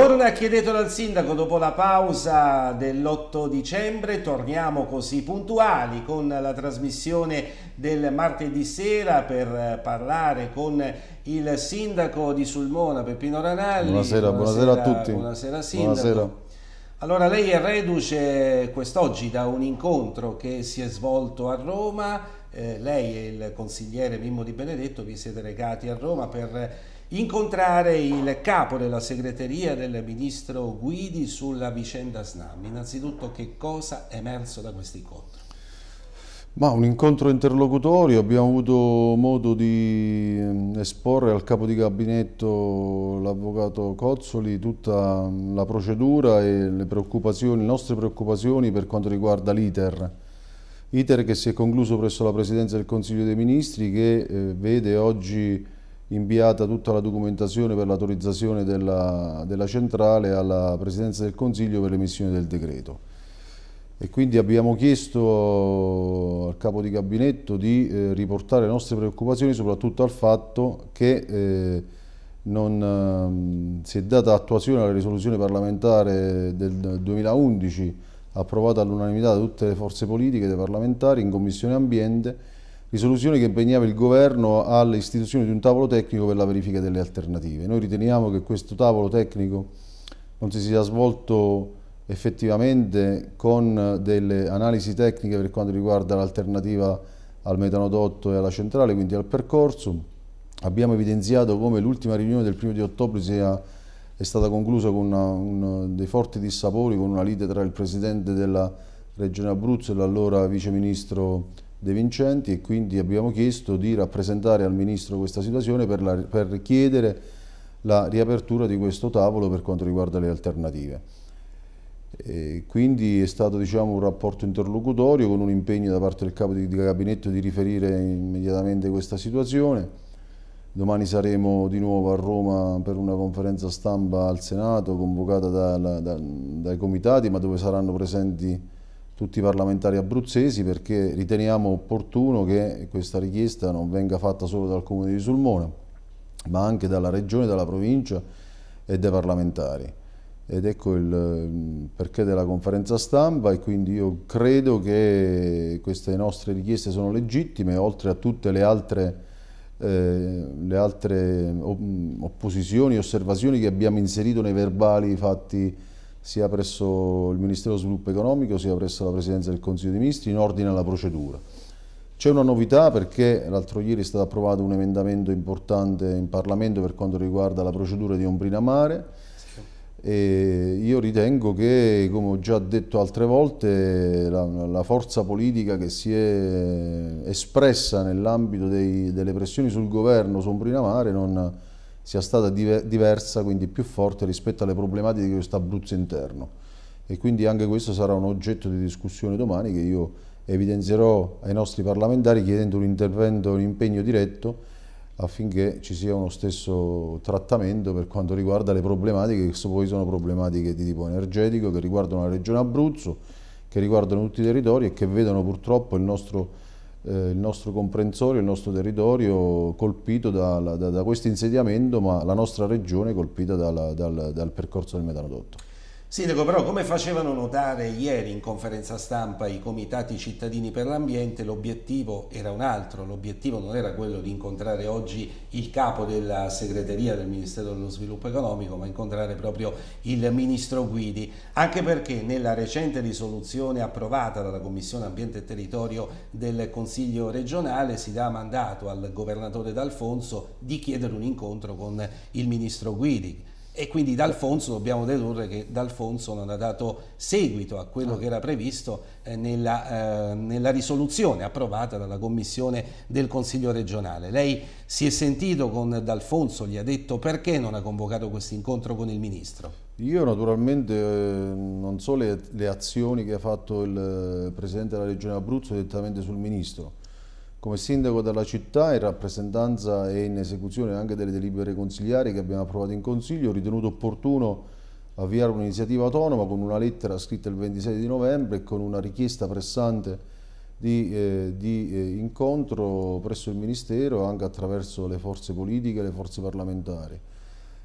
Torna chiedetelo al sindaco dopo la pausa dell'8 dicembre, torniamo così puntuali con la trasmissione del martedì sera per parlare con il sindaco di Sulmona, Peppino Ranalli. Buonasera, buonasera, buonasera a tutti. Buonasera sindaco. Buonasera. Allora lei è reduce quest'oggi da un incontro che si è svolto a Roma, eh, lei e il consigliere Mimmo Di Benedetto vi siete recati a Roma per incontrare il capo della segreteria del ministro Guidi sulla vicenda Snam. Innanzitutto che cosa è emerso da questo incontro? Ma un incontro interlocutorio, abbiamo avuto modo di ehm, esporre al capo di gabinetto l'avvocato Cozzoli tutta mm, la procedura e le, preoccupazioni, le nostre preoccupazioni per quanto riguarda l'iter. Iter che si è concluso presso la Presidenza del Consiglio dei Ministri che eh, vede oggi inviata tutta la documentazione per l'autorizzazione della, della centrale alla Presidenza del Consiglio per l'emissione del decreto e quindi abbiamo chiesto al capo di gabinetto di eh, riportare le nostre preoccupazioni soprattutto al fatto che eh, non eh, si è data attuazione alla risoluzione parlamentare del, 2011 approvata all'unanimità da tutte le forze politiche e dei parlamentari in Commissione Ambiente risoluzione che impegnava il governo all'istituzione di un tavolo tecnico per la verifica delle alternative. Noi riteniamo che questo tavolo tecnico non si sia svolto effettivamente con delle analisi tecniche per quanto riguarda l'alternativa al metanodotto e alla centrale, quindi al percorso. Abbiamo evidenziato come l'ultima riunione del primo di ottobre sia, è stata conclusa con una, un, dei forti dissapori, con una lite tra il Presidente della Regione Abruzzo e l'allora Vice Ministro De Vincenti e quindi abbiamo chiesto di rappresentare al Ministro questa situazione per, la, per chiedere la riapertura di questo tavolo per quanto riguarda le alternative. E quindi è stato diciamo, un rapporto interlocutorio con un impegno da parte del capo di, di gabinetto di riferire immediatamente questa situazione. Domani saremo di nuovo a Roma per una conferenza stampa al Senato convocata da, da, dai comitati ma dove saranno presenti tutti i parlamentari abruzzesi perché riteniamo opportuno che questa richiesta non venga fatta solo dal Comune di Sulmona, ma anche dalla Regione, dalla Provincia e dai parlamentari. Ed ecco il mm, perché della conferenza stampa e quindi io credo che queste nostre richieste sono legittime, oltre a tutte le altre, eh, le altre mm, opposizioni, osservazioni che abbiamo inserito nei verbali fatti sia presso il Ministero dello Sviluppo Economico sia presso la Presidenza del Consiglio dei Ministri in ordine alla procedura. C'è una novità perché l'altro ieri è stato approvato un emendamento importante in Parlamento per quanto riguarda la procedura di Ombrina Mare e io ritengo che, come ho già detto altre volte, la, la forza politica che si è espressa nell'ambito delle pressioni sul governo su Ombrina Mare non sia stata diversa, quindi più forte rispetto alle problematiche di questo Abruzzo interno. E quindi anche questo sarà un oggetto di discussione domani che io evidenzierò ai nostri parlamentari chiedendo un intervento, un impegno diretto affinché ci sia uno stesso trattamento per quanto riguarda le problematiche che poi sono problematiche di tipo energetico che riguardano la regione Abruzzo, che riguardano tutti i territori e che vedono purtroppo il nostro eh, il nostro comprensorio, il nostro territorio colpito da, da, da questo insediamento, ma la nostra regione colpita dal, dal, dal percorso del metanodotto. Sindaco, però come facevano notare ieri in conferenza stampa i comitati cittadini per l'ambiente, l'obiettivo era un altro, l'obiettivo non era quello di incontrare oggi il capo della segreteria del Ministero dello Sviluppo Economico, ma incontrare proprio il Ministro Guidi, anche perché nella recente risoluzione approvata dalla Commissione Ambiente e Territorio del Consiglio regionale si dà mandato al Governatore D'Alfonso di chiedere un incontro con il Ministro Guidi e quindi D'Alfonso dobbiamo dedurre che D'Alfonso non ha dato seguito a quello che era previsto eh, nella, eh, nella, risoluzione approvata dalla Commissione del Consiglio regionale. Lei si è sentito con D'Alfonso, gli ha detto perché non ha convocato questo incontro con il Ministro? Io naturalmente eh, non so le, le azioni che ha fatto il eh, Presidente della Regione Abruzzo direttamente sul Ministro, come sindaco della città, in rappresentanza e in esecuzione anche delle delibere consigliari che abbiamo approvato in consiglio, ho ritenuto opportuno avviare un'iniziativa autonoma con una lettera scritta il 26 di novembre e con una richiesta pressante di, eh, di eh, incontro presso il Ministero anche attraverso le forze politiche e le forze parlamentari.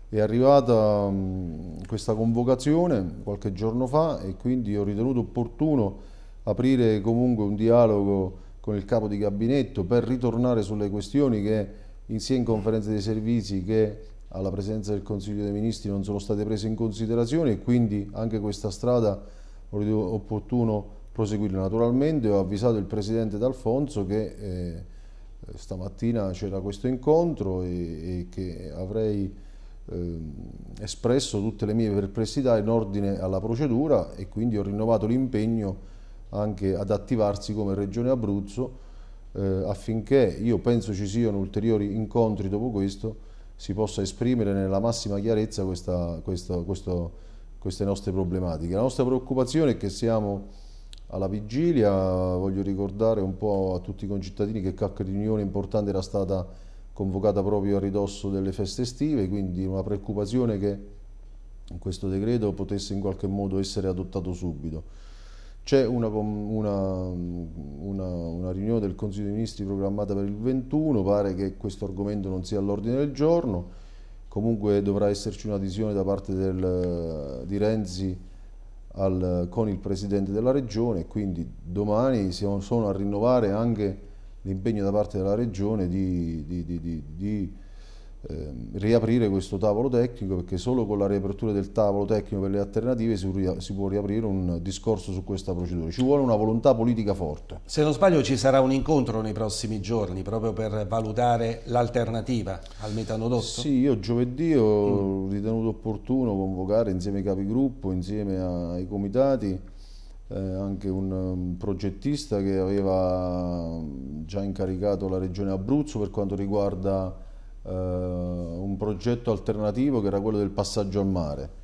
È arrivata mh, mm, questa convocazione qualche giorno fa e quindi ho ritenuto opportuno aprire comunque un dialogo con il capo di gabinetto per ritornare sulle questioni che sia in conferenza dei servizi che alla presenza del Consiglio dei Ministri non sono state prese in considerazione e quindi anche questa strada credo opportuno proseguire. Naturalmente ho avvisato il Presidente D'Alfonso che eh, stamattina c'era questo incontro e, e che avrei eh, espresso tutte le mie perplessità in ordine alla procedura e quindi ho rinnovato l'impegno anche ad attivarsi come Regione Abruzzo eh, affinché io penso ci siano ulteriori incontri dopo questo si possa esprimere nella massima chiarezza questa, questa, questo, queste nostre problematiche. La nostra preoccupazione è che siamo alla vigilia, voglio ricordare un po' a tutti i concittadini che CAC riunione importante era stata convocata proprio a ridosso delle feste estive, quindi una preoccupazione che questo decreto potesse in qualche modo essere adottato subito. C'è una, una, una, una, riunione del Consiglio dei Ministri programmata per il 21, pare che questo argomento non sia all'ordine del giorno, comunque dovrà esserci un'adesione da parte del, di Renzi al, con il Presidente della Regione, quindi domani siamo, sono a rinnovare anche l'impegno da parte della Regione di, di, di, di eh, riaprire questo tavolo tecnico perché solo con la riapertura del tavolo tecnico per le alternative si, si, può riaprire un discorso su questa procedura. Ci vuole una volontà politica forte. Se non sbaglio ci sarà un incontro nei prossimi giorni proprio per valutare l'alternativa al metano d'osso? Sì, io giovedì ho mm. ritenuto opportuno convocare insieme ai capigruppo, insieme ai comitati eh, anche un, un um, progettista che aveva mm, già incaricato la regione Abruzzo per quanto riguarda eh, un progetto alternativo che era quello del passaggio al mare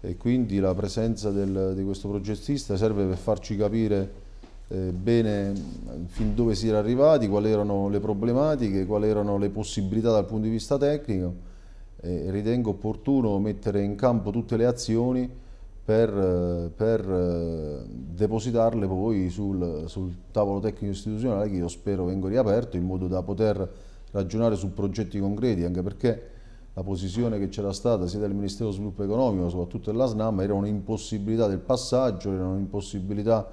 e quindi la presenza del, di questo progettista serve per farci capire eh, bene mm, fin dove si era arrivati, quali erano le problematiche, quali erano le possibilità dal punto di vista tecnico e ritengo opportuno mettere in campo tutte le azioni per, eh, per eh, depositarle poi sul, sul tavolo tecnico istituzionale che io spero venga riaperto in modo da poter ragionare su progetti concreti, anche perché la posizione che c'era stata sia del Ministero dello Sviluppo Economico, ma soprattutto SNAM, era un'impossibilità del passaggio, era un'impossibilità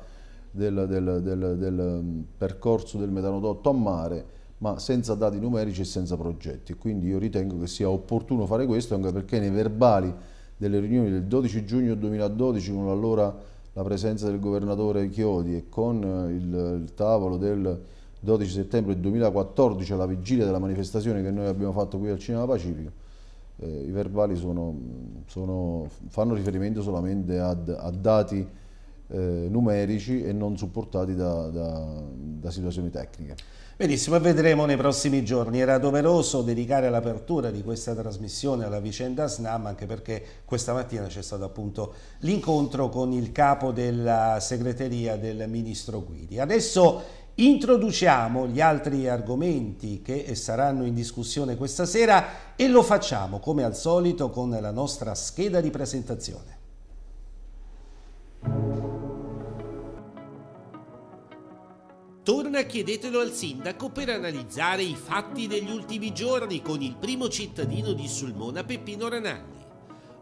del, del, del, del, mm, percorso del metanodotto a mare, ma senza dati numerici e senza progetti. Quindi io ritengo che sia opportuno fare questo, anche perché nei verbali delle riunioni del 12 giugno 2012, con allora la presenza del governatore Chiodi e con eh, il, il tavolo del 12 settembre 2014 alla vigilia della manifestazione che noi abbiamo fatto qui al Cinema Pacifico, eh, i verbali sono, sono, fanno riferimento solamente ad, a dati eh, numerici e non supportati da, da, da situazioni tecniche. Benissimo, e vedremo nei prossimi giorni. Era doveroso dedicare l'apertura di questa trasmissione alla vicenda SNAM, anche perché questa mattina c'è stato appunto l'incontro con il capo della segreteria del ministro Guidi. Adesso Introduciamo gli altri argomenti che saranno in discussione questa sera e lo facciamo come al solito con la nostra scheda di presentazione. Torna chiedetelo al sindaco per analizzare i fatti degli ultimi giorni con il primo cittadino di Sulmona Peppino Ranalli.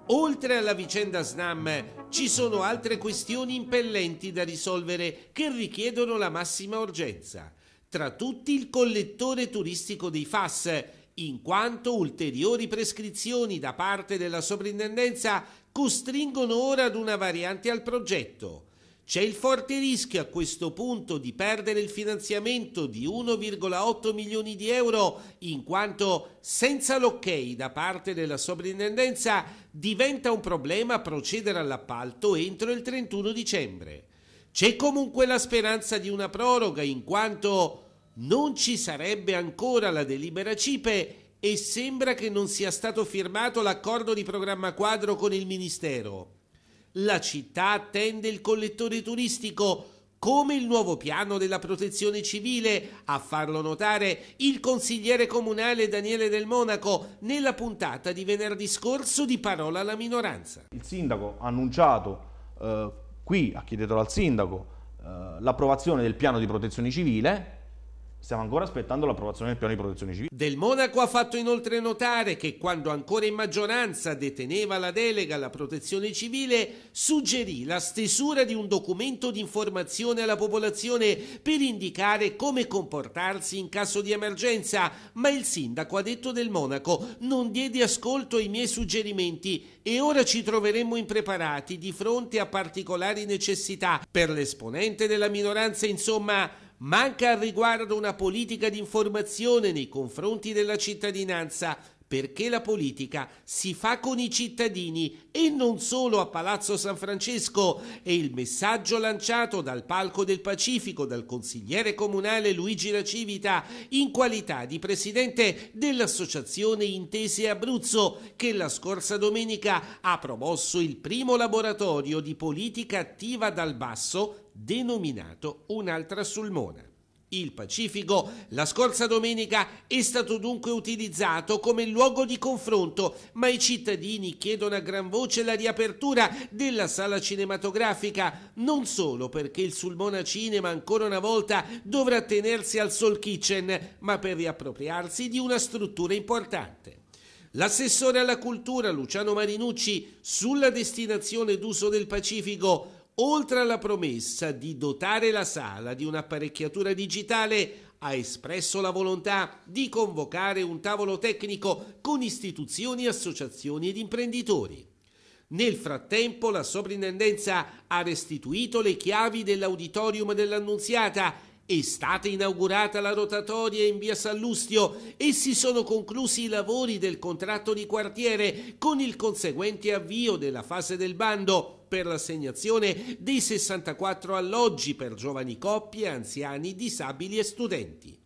Oltre alla vicenda Snam ci sono altre questioni impellenti da risolvere che richiedono la massima urgenza. Tra tutti il collettore turistico dei FAS, in quanto ulteriori prescrizioni da parte della sovrintendenza costringono ora ad una variante al progetto. C'è il forte rischio a questo punto di perdere il finanziamento di 1,8 milioni di euro in quanto senza l'ok da parte della sovrintendenza diventa un problema procedere all'appalto entro il 31 dicembre. C'è comunque la speranza di una proroga in quanto non ci sarebbe ancora la delibera CIPE e sembra che non sia stato firmato l'accordo di programma quadro con il Ministero. La città attende il collettore turistico come il nuovo piano della protezione civile, a farlo notare il consigliere comunale Daniele Del Monaco nella puntata di venerdì scorso di Parola alla minoranza. Il sindaco ha annunciato eh, qui, ha chiedetelo al sindaco, eh, l'approvazione del piano di protezione civile Stiamo ancora aspettando l'approvazione del piano di protezione civile. Del Monaco ha fatto inoltre notare che quando ancora in maggioranza deteneva la delega alla protezione civile, suggerì la stesura di un documento di informazione alla popolazione per indicare come comportarsi in caso di emergenza, ma il sindaco ha detto del Monaco non diede ascolto ai miei suggerimenti e ora ci troveremmo impreparati di fronte a particolari necessità. Per l'esponente della minoranza, insomma, Manca al riguardo una politica di informazione nei confronti della cittadinanza, perché la politica si fa con i cittadini e non solo a Palazzo San Francesco e il messaggio lanciato dal palco del Pacifico dal consigliere comunale Luigi Racivita in qualità di presidente dell'associazione Intese Abruzzo che la scorsa domenica ha promosso il primo laboratorio di politica attiva dal basso denominato un'altra sulmona. Il Pacifico la scorsa domenica è stato dunque utilizzato come luogo di confronto, ma i cittadini chiedono a gran voce la riapertura della sala cinematografica, non solo perché il Sulmona Cinema ancora una volta dovrà tenersi al Soul Kitchen, ma per riappropriarsi di una struttura importante. L'assessore alla cultura Luciano Marinucci sulla destinazione d'uso del Pacifico oltre alla promessa di dotare la sala di un'apparecchiatura digitale, ha espresso la volontà di convocare un tavolo tecnico con istituzioni, associazioni ed imprenditori. Nel frattempo la soprintendenza ha restituito le chiavi dell'auditorium dell'Annunziata è stata inaugurata la rotatoria in via Sallustio e si sono conclusi i lavori del contratto di quartiere con il conseguente avvio della fase del bando per l'assegnazione dei 64 alloggi per giovani coppie, anziani, disabili e studenti.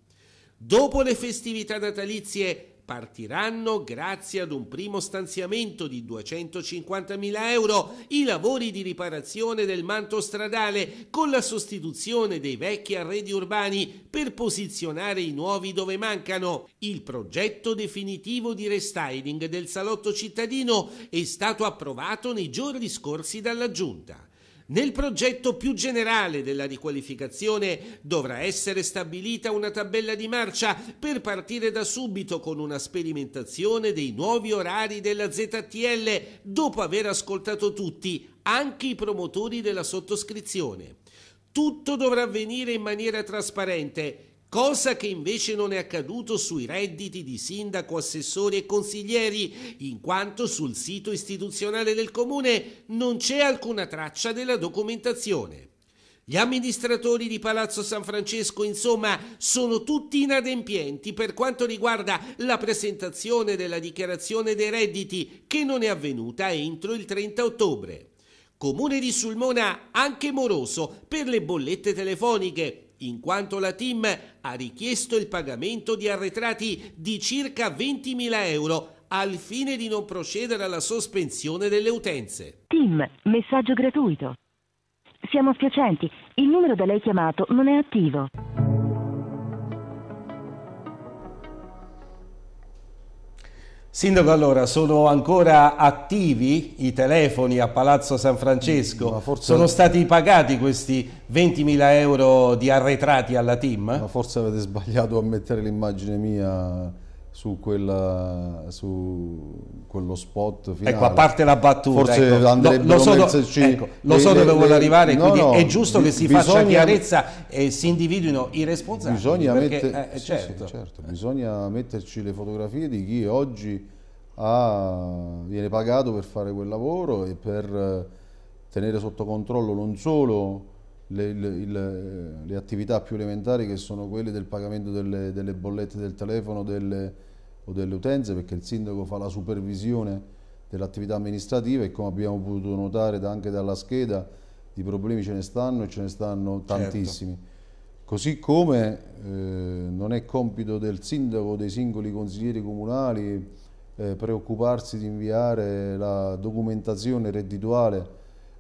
Dopo le festività natalizie Partiranno, grazie ad un primo stanziamento di 250.000 euro, i lavori di riparazione del manto stradale con la sostituzione dei vecchi arredi urbani per posizionare i nuovi dove mancano. Il progetto definitivo di restyling del salotto cittadino è stato approvato nei giorni scorsi dalla Giunta. Nel progetto più generale della riqualificazione dovrà essere stabilita una tabella di marcia per partire da subito con una sperimentazione dei nuovi orari della ZTL dopo aver ascoltato tutti, anche i promotori della sottoscrizione. Tutto dovrà avvenire in maniera trasparente cosa che invece non è accaduto sui redditi di sindaco, assessori e consiglieri, in quanto sul sito istituzionale del comune non c'è alcuna traccia della documentazione. Gli amministratori di Palazzo San Francesco, insomma, sono tutti inadempienti per quanto riguarda la presentazione della dichiarazione dei redditi che non è avvenuta entro il 30 ottobre. Comune di Sulmona anche moroso per le bollette telefoniche in quanto la TIM ha richiesto il pagamento di arretrati di circa 20.000 euro al fine di non procedere alla sospensione delle utenze. TIM, messaggio gratuito. Siamo spiacenti, il numero da lei chiamato non è attivo. Sindaco, allora, sono ancora attivi i telefoni a Palazzo San Francesco? Sono stati pagati questi 20.000 euro di arretrati alla team? Ma forse avete sbagliato a mettere l'immagine mia su, quella, su, quello spot ecco, finale. Ecco, a parte la battuta, forse ecco, andrebbero lo so, metterci, ecco, lo le, so dove vuole arrivare, no, quindi no, è giusto che si bisogna, faccia chiarezza e si individuino i responsabili. Bisogna, perché, mette, eh, eh sì, certo. Sì, certo, bisogna metterci le fotografie di chi oggi ha, viene pagato per fare quel lavoro e per eh, tenere sotto controllo non solo... Le, le, le, attività più elementari che sono quelle del pagamento delle, delle bollette del telefono, delle, o delle utenze perché il sindaco fa la supervisione dell'attività amministrativa e come abbiamo potuto notare anche dalla scheda di problemi ce ne stanno e ce ne stanno certo. tantissimi. Certo. Così come eh, non è compito del sindaco o dei singoli consiglieri comunali eh, preoccuparsi di inviare la documentazione reddituale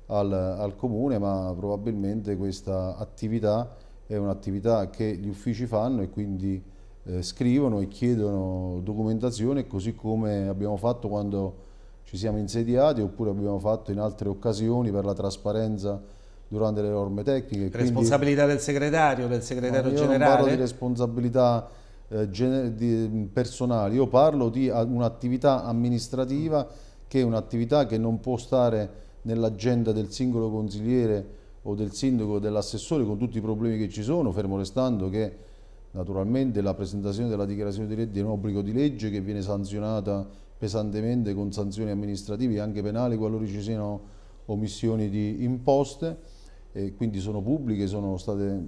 al, al comune, ma probabilmente questa attività è un'attività che gli uffici fanno e quindi eh, scrivono e chiedono documentazione così come abbiamo fatto quando ci siamo insediati oppure abbiamo fatto in altre occasioni per la trasparenza durante le norme tecniche. Responsabilità Quindi, del segretario, del segretario io generale? Io parlo di responsabilità eh, di, mm, personali, io parlo di un'attività amministrativa che è un'attività che non può stare nell'agenda del singolo consigliere o del sindaco o dell'assessore con tutti i problemi che ci sono, fermo restando che Naturalmente la presentazione della dichiarazione di redditi è un obbligo di legge che viene sanzionata pesantemente con sanzioni amministrative e anche penali qualora ci siano omissioni di imposte, e quindi sono pubbliche, sono state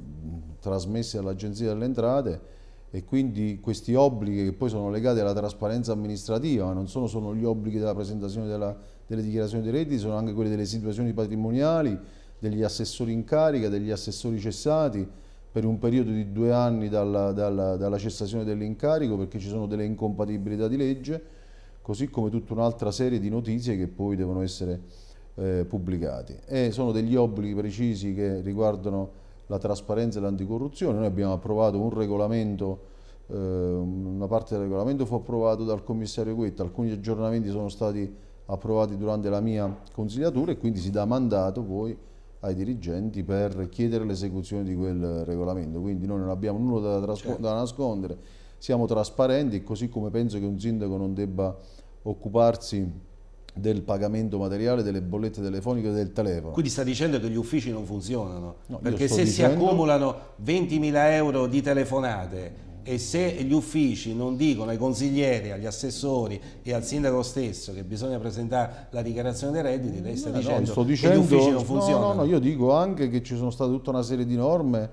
trasmesse all'Agenzia delle Entrate e quindi questi obblighi che poi sono legati alla trasparenza amministrativa, non sono solo gli obblighi della presentazione della, delle dichiarazioni di redditi, sono anche quelli delle situazioni patrimoniali, degli assessori in carica, degli assessori cessati, per un periodo di due anni dalla, dalla, dalla cessazione dell'incarico perché ci sono delle incompatibilità di legge, così come tutta un'altra serie di notizie che poi devono essere eh, pubblicate. E sono degli obblighi precisi che riguardano la trasparenza e l'anticorruzione. Noi abbiamo approvato un regolamento, eh, una parte del regolamento fu approvato dal commissario Guetta, alcuni aggiornamenti sono stati approvati durante la mia consigliatura e quindi si dà mandato poi ai dirigenti per chiedere l'esecuzione di quel regolamento, quindi noi non abbiamo nulla da, certo. da nascondere, siamo trasparenti, così come penso che un sindaco non debba occuparsi del pagamento materiale, delle bollette telefoniche del telefono. Quindi sta dicendo che gli uffici non funzionano, no, perché se dicendo... si accumulano 20.000 euro di telefonate e se gli uffici non dicono ai consiglieri, agli assessori e al sindaco stesso che bisogna presentare la dichiarazione dei redditi, lei sta no, dicendo, no, dicendo, che gli uffici non funzionano. No, no, no, io dico anche che ci sono state tutta una serie di norme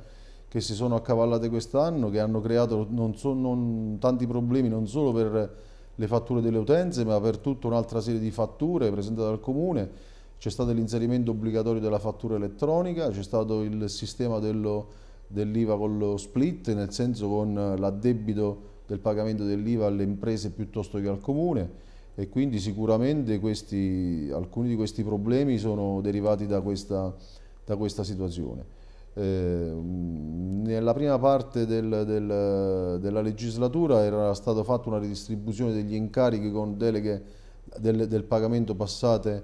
che si sono accavallate quest'anno, che hanno creato non so, non, tanti problemi non solo per le fatture delle utenze, ma per tutta un'altra serie di fatture presentate dal Comune. C'è stato l'inserimento obbligatorio della fattura elettronica, c'è stato il sistema dello dell'IVA con lo split, nel senso con eh, l'addebito del pagamento dell'IVA alle imprese piuttosto che al comune e quindi sicuramente questi, alcuni di questi problemi sono derivati da questa, da questa situazione. Eh, nella prima parte del, del, della legislatura era stata fatta una ridistribuzione degli incarichi con deleghe del, del pagamento passate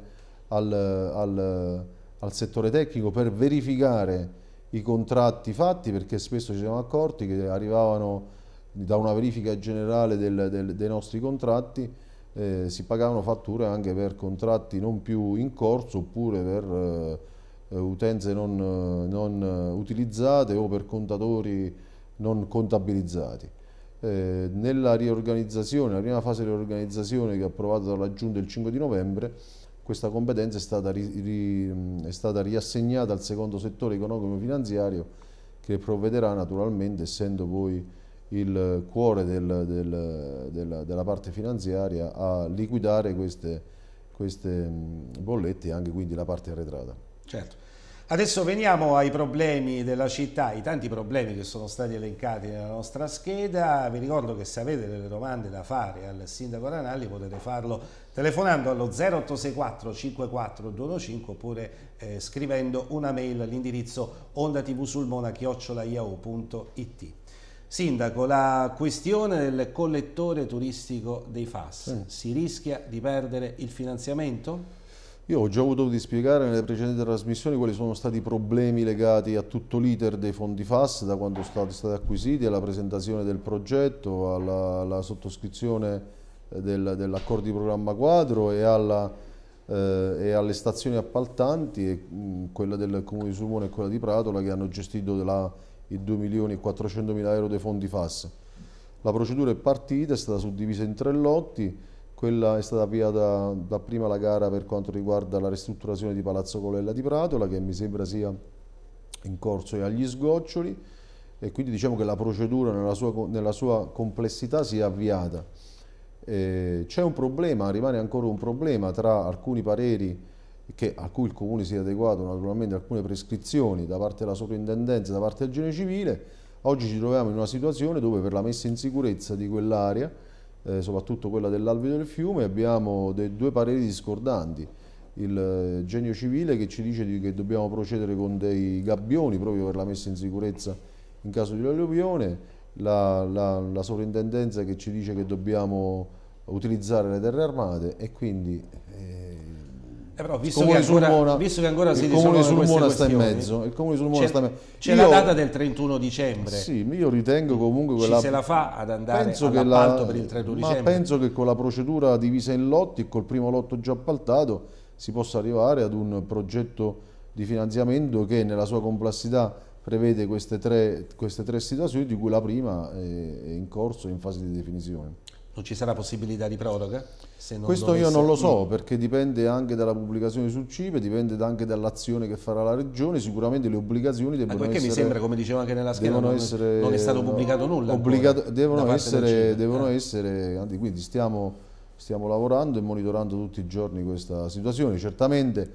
al, al, al, settore tecnico per verificare i contratti fatti perché spesso ci siamo accorti che arrivavano da una verifica generale del, del, dei nostri contratti eh, si pagavano fatture anche per contratti non più in corso oppure per eh, eh utenze non, non, utilizzate o per contatori non contabilizzati. Eh, nella riorganizzazione, la prima fase di riorganizzazione che ha approvato dalla Giunta il 5 di novembre, questa competenza è stata, ri, ri, è stata riassegnata al secondo settore economico-finanziario e che provvederà naturalmente, essendo poi il cuore del, del, della, della, parte finanziaria, a liquidare queste, queste bollette e anche quindi la parte arretrata. Certo. Adesso veniamo ai problemi della città, ai tanti problemi che sono stati elencati nella nostra scheda. Vi ricordo che se avete delle domande da fare al sindaco Ranalli potete farlo telefonando allo 0864 54215 oppure eh, scrivendo una mail all'indirizzo ondatvsulmona.it. Sindaco, la questione del collettore turistico dei FAS, sì. si rischia di perdere il finanziamento? Io ho già avuto di spiegare nelle precedenti trasmissioni quali sono stati i problemi legati a tutto l'iter dei fondi FAS da quando sono stati, acquisiti, alla presentazione del progetto, alla, alla sottoscrizione eh, del, dell'accordo di programma quadro e, alla, eh, e alle stazioni appaltanti, e, mh, mm, quella del Comune di Sulmone e quella di Pratola, che hanno gestito la, i 2 milioni e 400 mila euro dei fondi FAS. La procedura è partita, è stata suddivisa in tre lotti quella è stata avviata da prima la gara per quanto riguarda la ristrutturazione di Palazzo Colella di Pratola, che mi sembra sia in corso e agli sgoccioli, e quindi diciamo che la procedura nella sua, nella sua complessità si è avviata. Eh, C'è un problema, rimane ancora un problema tra alcuni pareri che, a cui il Comune si è adeguato, naturalmente alcune prescrizioni da parte della sovrintendenza, da parte del Gene Civile, oggi ci troviamo in una situazione dove per la messa in sicurezza di quell'area eh, soprattutto quella dell'alveo del fiume, abbiamo dei, due pareri discordanti. Il eh, genio civile che ci dice di, che dobbiamo procedere con dei gabbioni proprio per la messa in sicurezza in caso di alluvione, la, la, la sovrintendenza che ci dice che dobbiamo utilizzare le terre armate e quindi... Eh, però visto che, ancora, Mona, visto che, ancora, si comune Sulmona sta in mezzo, il comune Sulmona sta in mezzo. C'è la data del 31 dicembre. Sì, io ritengo comunque quella Ci se la fa ad andare penso la, per il 31 dicembre. Ma penso che con la procedura divisa in lotti e col primo lotto già appaltato si possa arrivare ad un progetto di finanziamento che nella sua complessità prevede queste tre, queste tre situazioni di cui la prima è in corso in fase di definizione. Non ci sarà possibilità di proroga? Questo dovesse... io non lo so mm. perché dipende anche dalla pubblicazione sul CIPE, dipende anche dall'azione che farà la Regione, sicuramente le obbligazioni ecco, devono perché essere... Perché mi sembra, come dicevo anche nella scheda, non, essere, non è stato pubblicato nulla obbliga... devono, essere, devono eh. essere, anzi quindi stiamo, stiamo lavorando e monitorando tutti i giorni questa situazione, certamente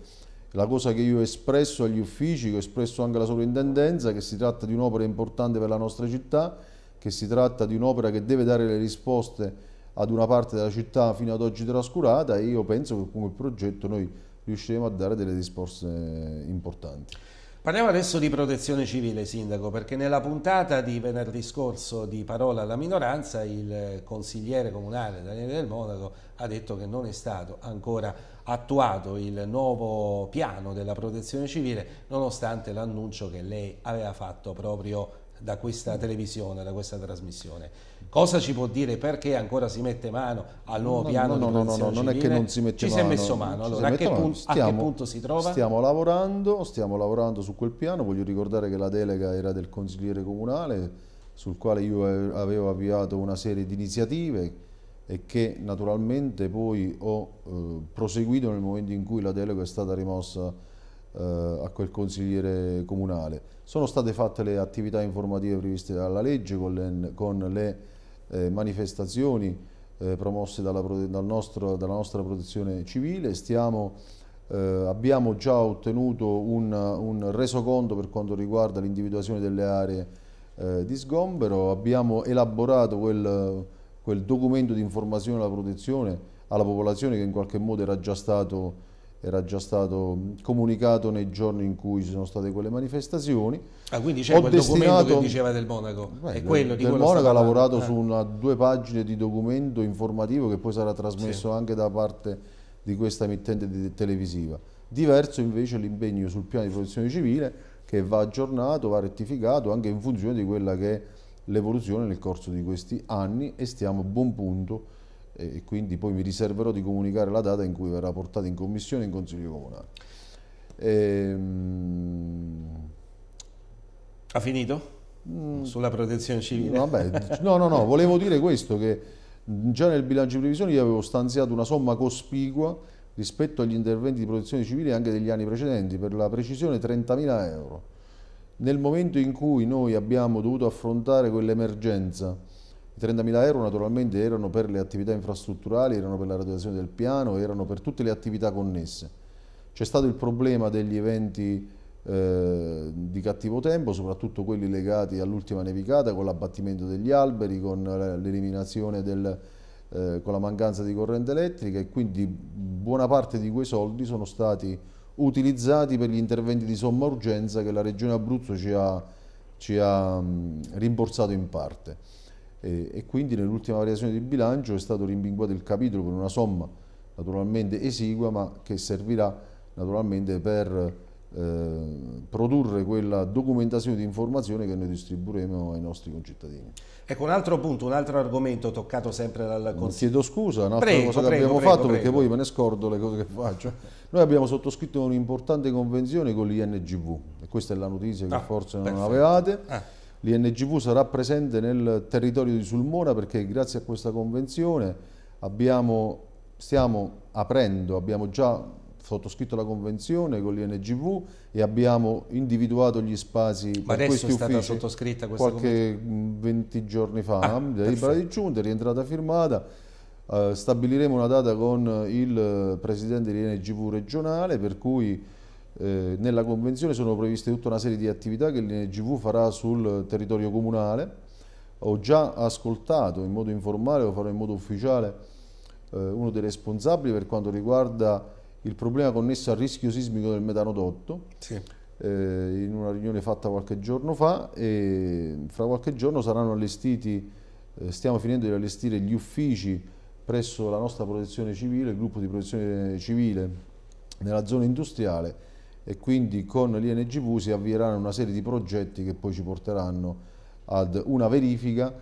la cosa che io ho espresso agli uffici, che ho espresso anche alla sovrintendenza, che si tratta di un'opera importante per la nostra città, che si tratta di un'opera che deve dare le risposte ad una parte della città fino ad oggi trascurata e io penso che con il progetto noi riusciremo a dare delle risposte importanti. Parliamo adesso di protezione civile, Sindaco, perché nella puntata di venerdì scorso di Parola alla minoranza il consigliere comunale Daniele Del Monaco ha detto che non è stato ancora attuato il nuovo piano della protezione civile, nonostante l'annuncio che lei aveva fatto proprio da questa televisione, da questa trasmissione. Cosa ci può dire perché ancora si mette mano al nuovo no, piano no, di no, no, no, non è che non si mette ci mano. Ci si è messo mano, allora a che, mano. Punto, stiamo, a che, punto si trova? Stiamo lavorando, stiamo lavorando su quel piano, voglio ricordare che la delega era del consigliere comunale sul quale io avevo avviato una serie di iniziative e che naturalmente poi ho eh, proseguito nel momento in cui la delega è stata rimossa eh, a quel consigliere comunale. Sono state fatte le attività informative previste dalla legge con le, con le eh, manifestazioni eh, promosse dalla, dal nostro, dalla, nostra protezione civile. Stiamo, eh, abbiamo già ottenuto un, un, resoconto per quanto riguarda l'individuazione delle aree eh, di sgombero, abbiamo elaborato quel, quel documento di informazione alla protezione alla popolazione che in qualche modo era già stato era già stato mm, comunicato nei giorni in cui ci sono state quelle manifestazioni. Ah, quindi c'è quel destinato... documento che diceva del Monaco? Beh, è quello del, di del Monaco ha lavorato eh. su ah. una, due pagine di documento informativo che poi sarà trasmesso sì. anche da parte di questa emittente televisiva. Diverso invece l'impegno sul piano di protezione civile che va aggiornato, va rettificato anche in funzione di quella che è l'evoluzione nel corso di questi anni e stiamo a buon punto e quindi poi mi riserverò di comunicare la data in cui verrà portata in commissione in Consiglio Comunale. Ehm... Ha finito? Mm. Sulla protezione civile? Vabbè, no, no, no, volevo dire questo, che già nel bilancio di previsione io avevo stanziato una somma cospicua rispetto agli interventi di protezione civile anche degli anni precedenti, per la precisione 30.000 euro. Nel momento in cui noi abbiamo dovuto affrontare quell'emergenza, i 30.000 euro naturalmente erano per le attività infrastrutturali, erano per la radiazione del piano, erano per tutte le attività connesse. C'è stato il problema degli eventi eh, di cattivo tempo, soprattutto quelli legati all'ultima nevicata, con l'abbattimento degli alberi, con l'eliminazione del, eh, con la mancanza di corrente elettrica e quindi buona parte di quei soldi sono stati utilizzati per gli interventi di somma urgenza che la Regione Abruzzo ci ha, ci ha mm, rimborsato in parte e quindi nell'ultima variazione di bilancio è stato rimbinguato il capitolo per una somma naturalmente esigua ma che servirà naturalmente per eh, produrre quella documentazione di informazione che noi distribuiremo ai nostri concittadini. Ecco un altro punto, un altro argomento toccato sempre dal Consiglio. Chiedo scusa, un'altra prego, cosa che abbiamo prego, fatto perché poi me ne scordo le cose che faccio. Noi abbiamo sottoscritto un'importante convenzione con l'INGV e questa è la notizia che ah, forse non perfetto. avevate. Ah L'INGV sarà presente nel territorio di Sulmona perché grazie a questa convenzione abbiamo, stiamo aprendo, abbiamo già sottoscritto la convenzione con l'INGV e abbiamo individuato gli spazi Ma per questi uffici. Ma adesso è stata sottoscritta questa Qualche convenzione? 20 giorni fa, ah, eh, delibera di giunta, rientrata firmata. Eh, stabiliremo una data con il presidente dell'INGV regionale per cui eh, nella convenzione sono previste tutta una serie di attività che l'INGV farà sul territorio comunale. Ho già ascoltato in modo informale, lo farò in modo ufficiale, eh, uno dei responsabili per quanto riguarda il problema connesso al rischio sismico del metanodotto. Sì. Eh, in una riunione fatta qualche giorno fa e fra qualche giorno saranno allestiti, eh, stiamo finendo di allestire gli uffici presso la nostra protezione civile, il gruppo di protezione civile nella zona industriale e quindi con l'INGV si avvieranno una serie di progetti che poi ci porteranno ad una verifica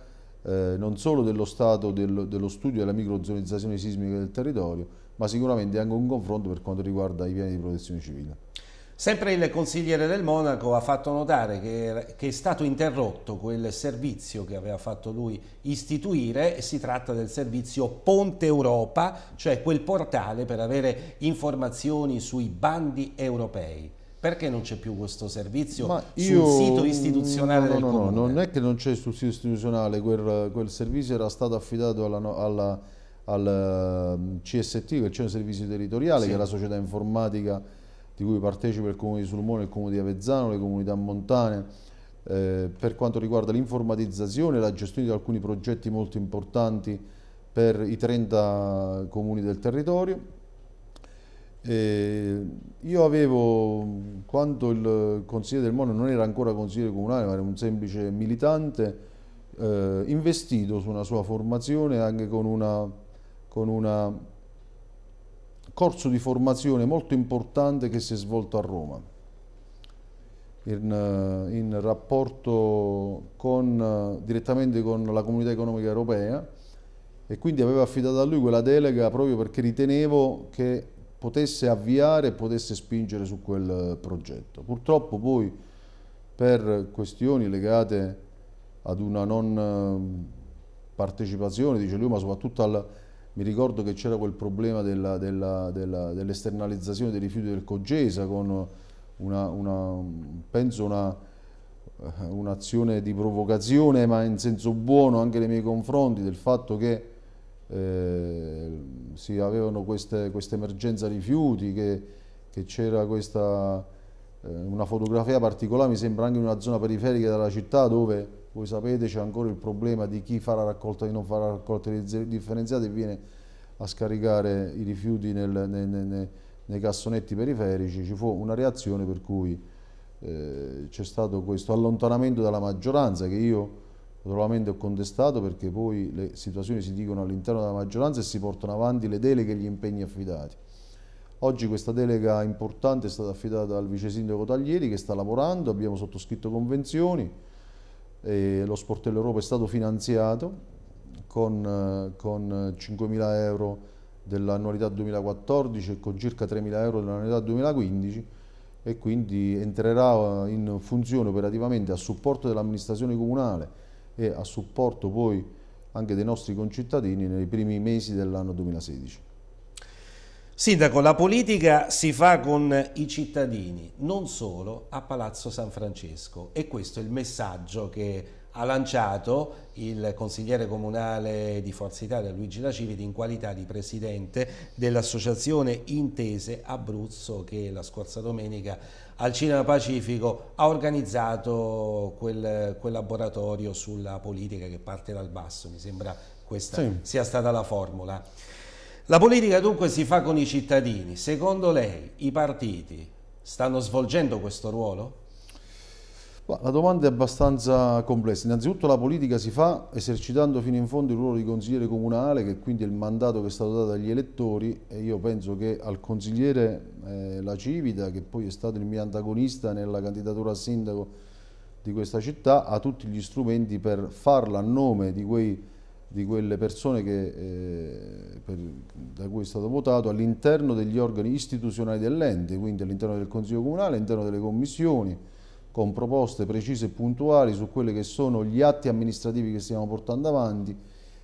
eh, non solo dello stato del, dello studio della microzonizzazione sismica del territorio, ma sicuramente anche un confronto per quanto riguarda i piani di protezione civile. Sempre il consigliere del Monaco ha fatto notare che, che, è stato interrotto quel servizio che aveva fatto lui istituire e si tratta del servizio Ponte Europa, cioè quel portale per avere informazioni sui bandi europei. Perché non c'è più questo servizio Ma io, sul sito istituzionale no, no, del no, Comune? No, non è che non c'è sul sito istituzionale, quel, quel, servizio era stato affidato alla, alla, al ehm, CST, che c'è un servizio territoriale, sì. che è la società informatica di cui partecipa il Comune di Sulmone, il Comune di Avezzano, le comunità montane, eh, per quanto riguarda l'informatizzazione e la gestione di alcuni progetti molto importanti per i 30 comuni del territorio. Eh, io avevo, quando il consigliere del Mono non era ancora consigliere comunale, ma era un semplice militante, eh, investito su una sua formazione anche con una, con una corso di formazione molto importante che si è svolto a Roma in, eh, in rapporto con, eh, direttamente con la comunità economica europea e quindi avevo affidato a lui quella delega proprio perché ritenevo che potesse avviare e potesse spingere su quel progetto. Purtroppo poi per questioni legate ad una non eh, partecipazione, dice lui, ma soprattutto al mi ricordo che c'era quel problema dell'esternalizzazione dei rifiuti del Cogesa con una, una, penso eh, un'azione di provocazione ma in senso buono anche nei miei confronti del fatto che eh, si avevano questa emergenza rifiuti che c'era questa eh, una fotografia particolare, mi sembra anche in una zona periferica della città dove voi sapete c'è ancora il problema di chi farà raccolta e chi non farà raccolta differenziata e viene a scaricare i rifiuti nel, nel, nel, nei cassonetti periferici, ci fu una reazione per cui eh, c'è stato questo allontanamento dalla maggioranza che io naturalmente ho contestato perché poi le situazioni si dicono all'interno della maggioranza e si portano avanti le deleghe e gli impegni affidati. Oggi questa delega importante è stata affidata al vice sindaco Taglieri che sta lavorando, abbiamo sottoscritto convenzioni, e lo Sportello Europa è stato finanziato con, eh, con 5.000 euro dell'annualità 2014 e con circa 3.000 euro dell'annualità 2015 e quindi entrerà eh, in funzione operativamente a supporto dell'amministrazione comunale e a supporto poi anche dei nostri concittadini nei primi mesi dell'anno 2016. Sindaco, la politica si fa con i cittadini, non solo a Palazzo San Francesco e questo è il messaggio che ha lanciato il consigliere comunale di Forza Italia Luigi La in qualità di presidente dell'associazione Intese Abruzzo che la scorsa domenica al Cinema Pacifico ha organizzato quel, quel laboratorio sulla politica che parte dal basso, mi sembra questa sì. sia stata la formula. La politica dunque si fa con i cittadini. Secondo lei i partiti stanno svolgendo questo ruolo? La domanda è abbastanza complessa. Innanzitutto la politica si fa esercitando fino in fondo il ruolo di consigliere comunale, che quindi è il mandato che è stato dato agli elettori e io penso che al consigliere eh, La Civita, che poi è stato il mio antagonista nella candidatura a sindaco di questa città, ha tutti gli strumenti per farla a nome di quei di quelle persone che, eh, per, da cui è stato votato all'interno degli organi istituzionali dell'ente, quindi all'interno del Consiglio Comunale, all'interno delle commissioni, con proposte precise e puntuali su quelli che sono gli atti amministrativi che stiamo portando avanti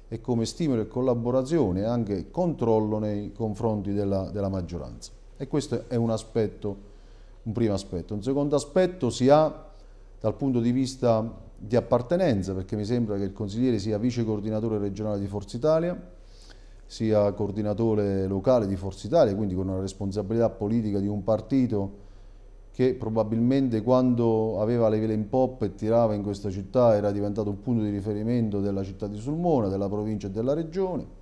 e come stimolo e collaborazione e anche controllo nei confronti della, della maggioranza. E questo è un aspetto, un primo aspetto. Un secondo aspetto si ha dal punto di vista di appartenenza, perché mi sembra che il consigliere sia vice coordinatore regionale di Forza Italia, sia coordinatore locale di Forza Italia, quindi con una responsabilità politica di un partito che probabilmente quando aveva le vele in poppa e tirava in questa città era diventato un punto di riferimento della città di Sulmona, della provincia e della regione.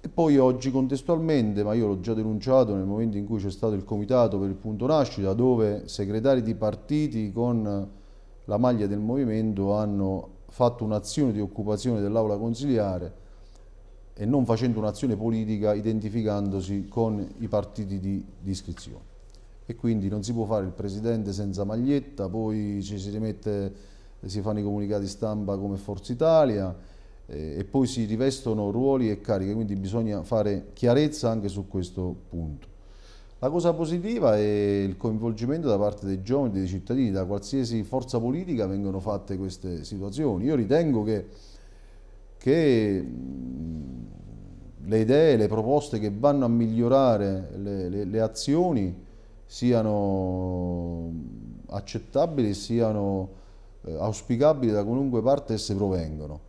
E poi oggi contestualmente, ma io l'ho già denunciato nel momento in cui c'è stato il comitato per il punto nascita, dove segretari di partiti con la maglia del movimento hanno fatto un'azione di occupazione dell'aula consiliare e non facendo un'azione politica identificandosi con i partiti di, di, iscrizione. E quindi non si può fare il presidente senza maglietta, poi ci si rimette, si fanno i comunicati stampa come Forza Italia eh, e poi si rivestono ruoli e cariche, quindi bisogna fare chiarezza anche su questo punto. La cosa positiva è il coinvolgimento da parte dei giovani, dei cittadini, da qualsiasi forza politica vengono fatte queste situazioni. Io ritengo che, che le idee, le proposte che vanno a migliorare le, le, le azioni siano accettabili, siano eh, auspicabili da qualunque parte esse provengono.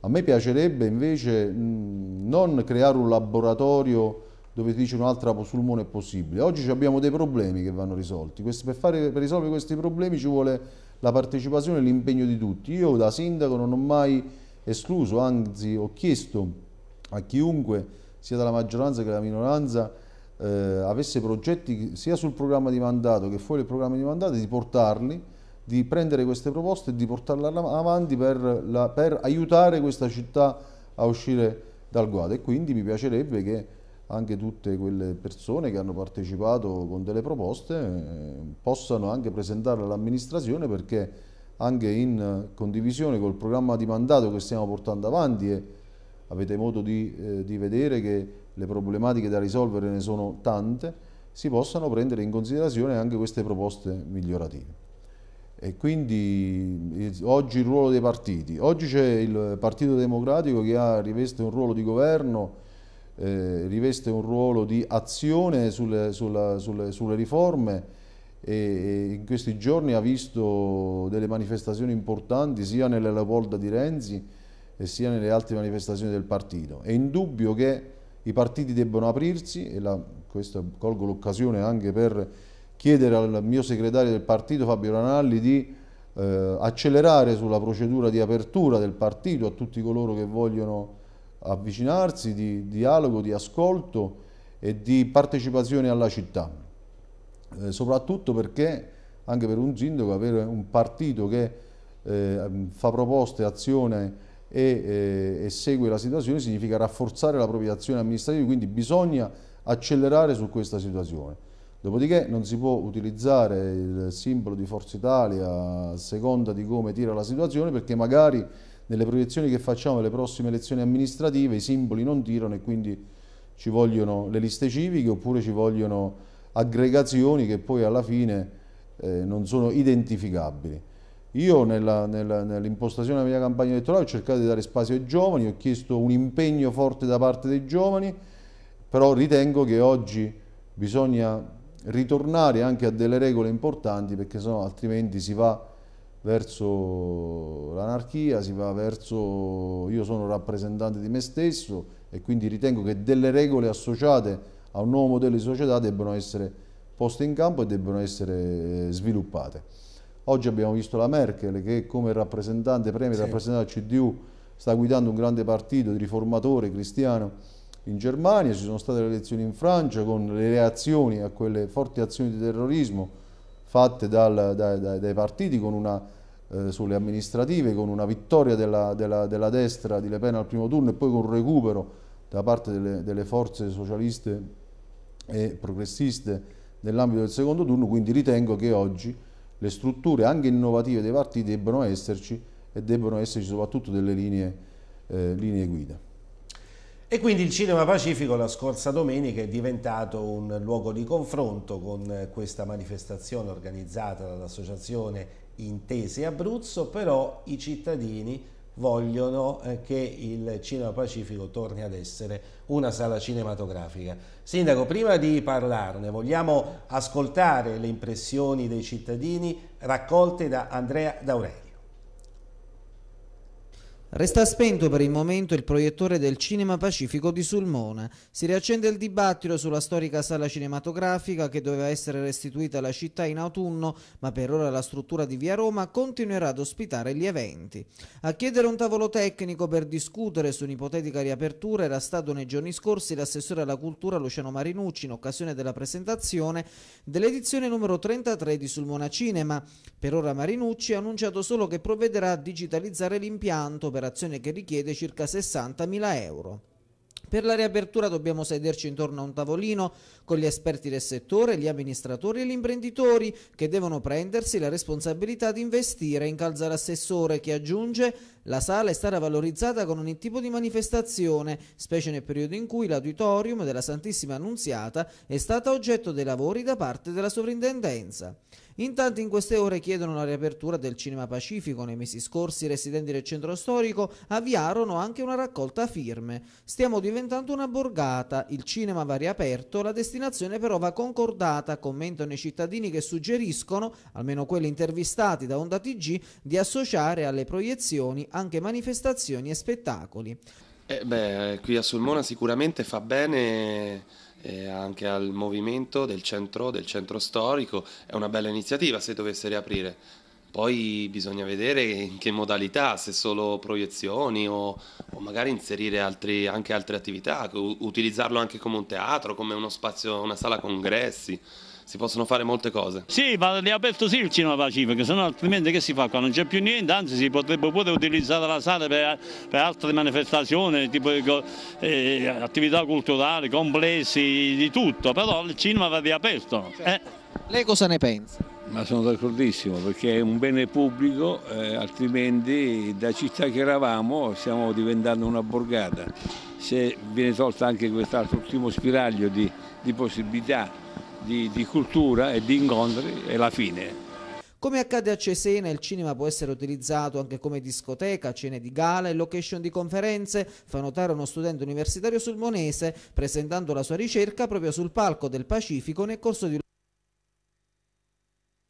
A me piacerebbe invece non creare un laboratorio dove ti dice un'altra pulmone è possibile. Oggi abbiamo dei problemi che vanno risolti, per, fare, per risolvere questi problemi ci vuole la partecipazione e l'impegno di tutti. Io da sindaco non ho mai escluso, anzi ho chiesto a chiunque, sia dalla maggioranza che dalla minoranza, eh, avesse progetti sia sul programma di mandato che fuori il programma di mandato, di portarli, di prendere queste proposte e di portarle avanti per, la, per aiutare questa città a uscire dal guado e quindi mi piacerebbe che anche tutte quelle persone che hanno partecipato con delle proposte eh, possano anche presentarle all'amministrazione perché anche in condivisione col programma di mandato che stiamo portando avanti e avete modo di, eh, di vedere che le problematiche da risolvere ne sono tante, si possano prendere in considerazione anche queste proposte migliorative. E quindi eh, oggi il ruolo dei partiti. Oggi c'è il Partito Democratico che ha, riveste un ruolo di governo eh, riveste un ruolo di azione sulle, sulla, sulle, sulle riforme e, e in questi giorni ha visto delle manifestazioni importanti sia nella Leopolda di Renzi e sia nelle altre manifestazioni del partito. È indubbio che i partiti debbano aprirsi e la, questo colgo l'occasione anche per chiedere al mio segretario del partito Fabio Ranalli di eh, accelerare sulla procedura di apertura del partito a tutti coloro che vogliono avvicinarsi, di dialogo, di ascolto e di partecipazione alla città, eh, soprattutto perché anche per un sindaco avere un partito che eh, fa proposte, azione e, eh, e, segue la situazione significa rafforzare la propria azione amministrativa, quindi bisogna accelerare su questa situazione. Dopodiché non si può utilizzare il simbolo di Forza Italia a seconda di come tira la situazione perché magari nelle proiezioni che facciamo alle prossime elezioni amministrative i simboli non tirano e quindi ci vogliono le liste civiche oppure ci vogliono aggregazioni che poi alla fine eh, non sono identificabili. Io nell'impostazione della mia campagna elettorale ho cercato di dare spazio ai giovani, ho chiesto un impegno forte da parte dei giovani, però ritengo che oggi bisogna ritornare anche a delle regole importanti perché sennò altrimenti si va verso l'anarchia, si va verso io sono rappresentante di me stesso e quindi ritengo che delle regole associate a un nuovo modello di società debbano essere poste in campo e debbano essere eh, sviluppate. Oggi abbiamo visto la Merkel che come rappresentante, premier sì. rappresentante del CDU sta guidando un grande partito di riformatore cristiano in Germania, ci sono state le elezioni in Francia con le reazioni a quelle forti azioni di terrorismo fatte dal, dai, dai, dai, partiti una, eh, sulle amministrative con una vittoria della, della, della, destra di Le Pen al primo turno e poi con un recupero da parte delle, delle forze socialiste e progressiste nell'ambito del secondo turno, quindi ritengo che oggi le strutture anche innovative dei partiti debbano esserci e debbano esserci soprattutto delle linee, eh, linee guida. E quindi il Cinema Pacifico la scorsa domenica è diventato un luogo di confronto con eh, questa manifestazione organizzata dall'associazione Intese Abruzzo, però i cittadini vogliono eh, che il Cinema Pacifico torni ad essere una sala cinematografica. Sindaco, prima di parlarne, vogliamo ascoltare le impressioni dei cittadini raccolte da Andrea Daurelli. Resta spento per il momento il proiettore del Cinema Pacifico di Sulmona. Si riaccende il dibattito sulla storica sala cinematografica che doveva essere restituita alla città in autunno, ma per ora la struttura di Via Roma continuerà ad ospitare gli eventi. A chiedere un tavolo tecnico per discutere su un'ipotetica riapertura era stato nei giorni scorsi l'assessore alla cultura Luciano Marinucci in occasione della presentazione dell'edizione numero 33 di Sulmona Cinema. Per ora Marinucci ha annunciato solo che provvederà a digitalizzare l'impianto per un'operazione che richiede circa 60.000 euro. Per la riapertura dobbiamo sederci intorno a un tavolino con gli esperti del settore, gli amministratori e gli imprenditori che devono prendersi la responsabilità di investire, incalza l'assessore che aggiunge la sala è stata valorizzata con ogni tipo di manifestazione, specie nel periodo in cui l'auditorium della Santissima Annunziata è stata oggetto dei lavori da parte della sovrintendenza. Intanto in queste ore chiedono la riapertura del Cinema Pacifico. Nei mesi scorsi i residenti del centro storico avviarono anche una raccolta firme. Stiamo diventando una borgata, il cinema va riaperto, la destinazione però va concordata, commentano i cittadini che suggeriscono, almeno quelli intervistati da Onda TG, di associare alle proiezioni anche manifestazioni e spettacoli. Eh beh, eh, qui a Sulmona sicuramente fa bene eh, anche al movimento del centro, del centro storico, è una bella iniziativa se dovesse riaprire. Poi bisogna vedere in che modalità, se solo proiezioni o, o magari inserire altri, anche altre attività, utilizzarlo anche come un teatro, come uno spazio, una sala congressi si possono fare molte cose. Sì, ma li aperto sì il cinema Pacifico, sennò altrimenti che si fa qua? Non c'è più niente, anzi si potrebbe pure utilizzare la sala per, per altre manifestazioni, tipo eh, attività culturali, complessi, di tutto, però il cinema va riaperto. Certo. Eh. Lei cosa ne pensa? Ma sono d'accordissimo perché è un bene pubblico, eh, altrimenti da città che eravamo stiamo diventando una borgata. Se viene tolto anche quest'altro ultimo spiraglio di, di possibilità di, di cultura e di incontri è la fine. Come accade a Cesena, il cinema può essere utilizzato anche come discoteca, cene di gala e location di conferenze, fa notare uno studente universitario sulmonese presentando la sua ricerca proprio sul palco del Pacifico nel corso di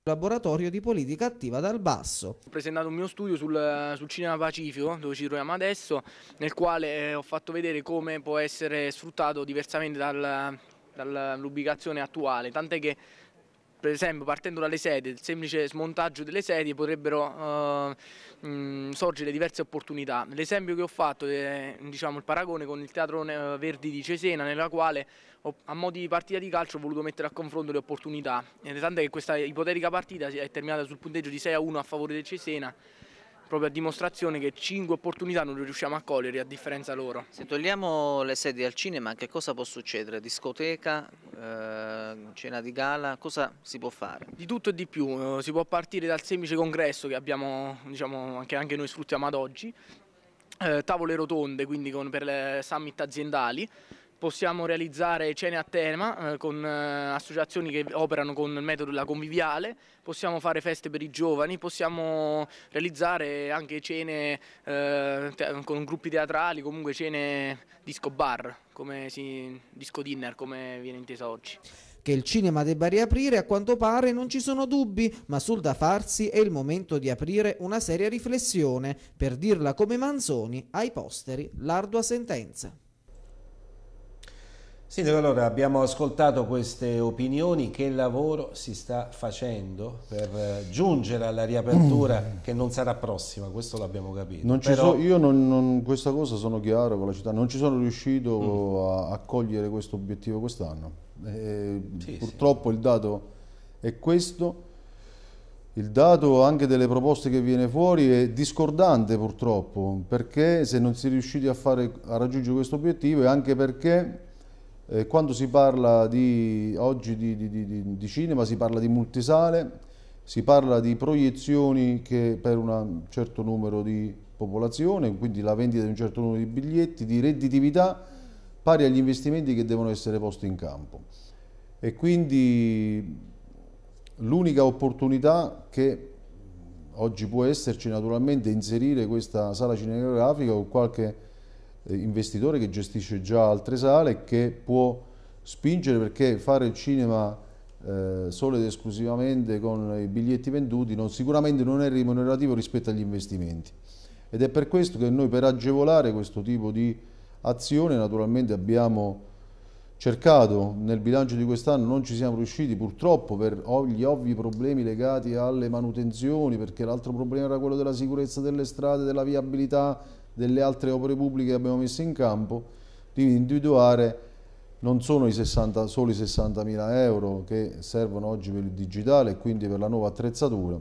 laboratorio di politica attiva dal basso. Ho presentato un mio studio sul, sul, cinema pacifico, dove ci troviamo adesso, nel quale eh, ho fatto vedere come può essere sfruttato diversamente dal, dall'ubicazione attuale, tant'è che per esempio partendo dalle sedie, il semplice smontaggio delle sedie potrebbero eh, mh, mm, sorgere diverse opportunità. L'esempio che ho fatto è diciamo, il paragone con il Teatro eh, Verdi di Cesena nella quale ho, a mo' di partita di calcio ho voluto mettere a confronto le opportunità, eh, tant'è che questa ipotetica partita è terminata sul punteggio di 6 a 1 a favore del Cesena proprio a dimostrazione che 5 opportunità non riusciamo a cogliere a differenza loro. Se togliamo le sedie al cinema che cosa può succedere? Discoteca, eh, cena di gala, cosa si può fare? Di tutto e di più, eh, si può partire dal semplice congresso che abbiamo, diciamo, che anche noi sfruttiamo ad oggi, eh, tavole rotonde quindi con, per le summit aziendali, possiamo realizzare cene a tema eh, con eh, associazioni che operano con il metodo della conviviale, possiamo fare feste per i giovani, possiamo realizzare anche cene eh, con gruppi teatrali, comunque cene disco bar, come si, disco dinner come viene intesa oggi. Che il cinema debba riaprire a quanto pare non ci sono dubbi, ma sul da farsi è il momento di aprire una seria riflessione, per dirla come Manzoni, ai posteri l'ardua sentenza. Sindaco, allora abbiamo ascoltato queste opinioni, che lavoro si sta facendo per eh, giungere alla riapertura mm. che non sarà prossima, questo l'abbiamo capito. Non Però... so, io non, non, questa cosa sono chiaro con la città, non ci sono riuscito mm. a, a, cogliere questo obiettivo quest'anno. Eh, sì, purtroppo sì. il dato è questo, il dato anche delle proposte che viene fuori è discordante purtroppo, perché se non si è riusciti a, fare, a raggiungere questo obiettivo è anche perché eh, quando si parla di, oggi di, di, di, cinema si parla di multisale, si parla di proiezioni che per un certo numero di popolazione, quindi la vendita di un certo numero di biglietti, di redditività pari agli investimenti che devono essere posti in campo. E quindi l'unica opportunità che oggi può esserci naturalmente è inserire questa sala cinematografica o qualche eh, investitore che gestisce già altre sale che può spingere perché fare il cinema eh, solo ed esclusivamente con i biglietti venduti non, sicuramente non è rimunerativo rispetto agli investimenti ed è per questo che noi per agevolare questo tipo di azione naturalmente abbiamo cercato nel bilancio di quest'anno non ci siamo riusciti purtroppo per gli ovvi problemi legati alle manutenzioni perché l'altro problema era quello della sicurezza delle strade, della viabilità delle altre opere pubbliche che abbiamo messo in campo, di individuare non sono i 60, solo i 60.000 euro che servono oggi per il digitale e quindi per la nuova attrezzatura,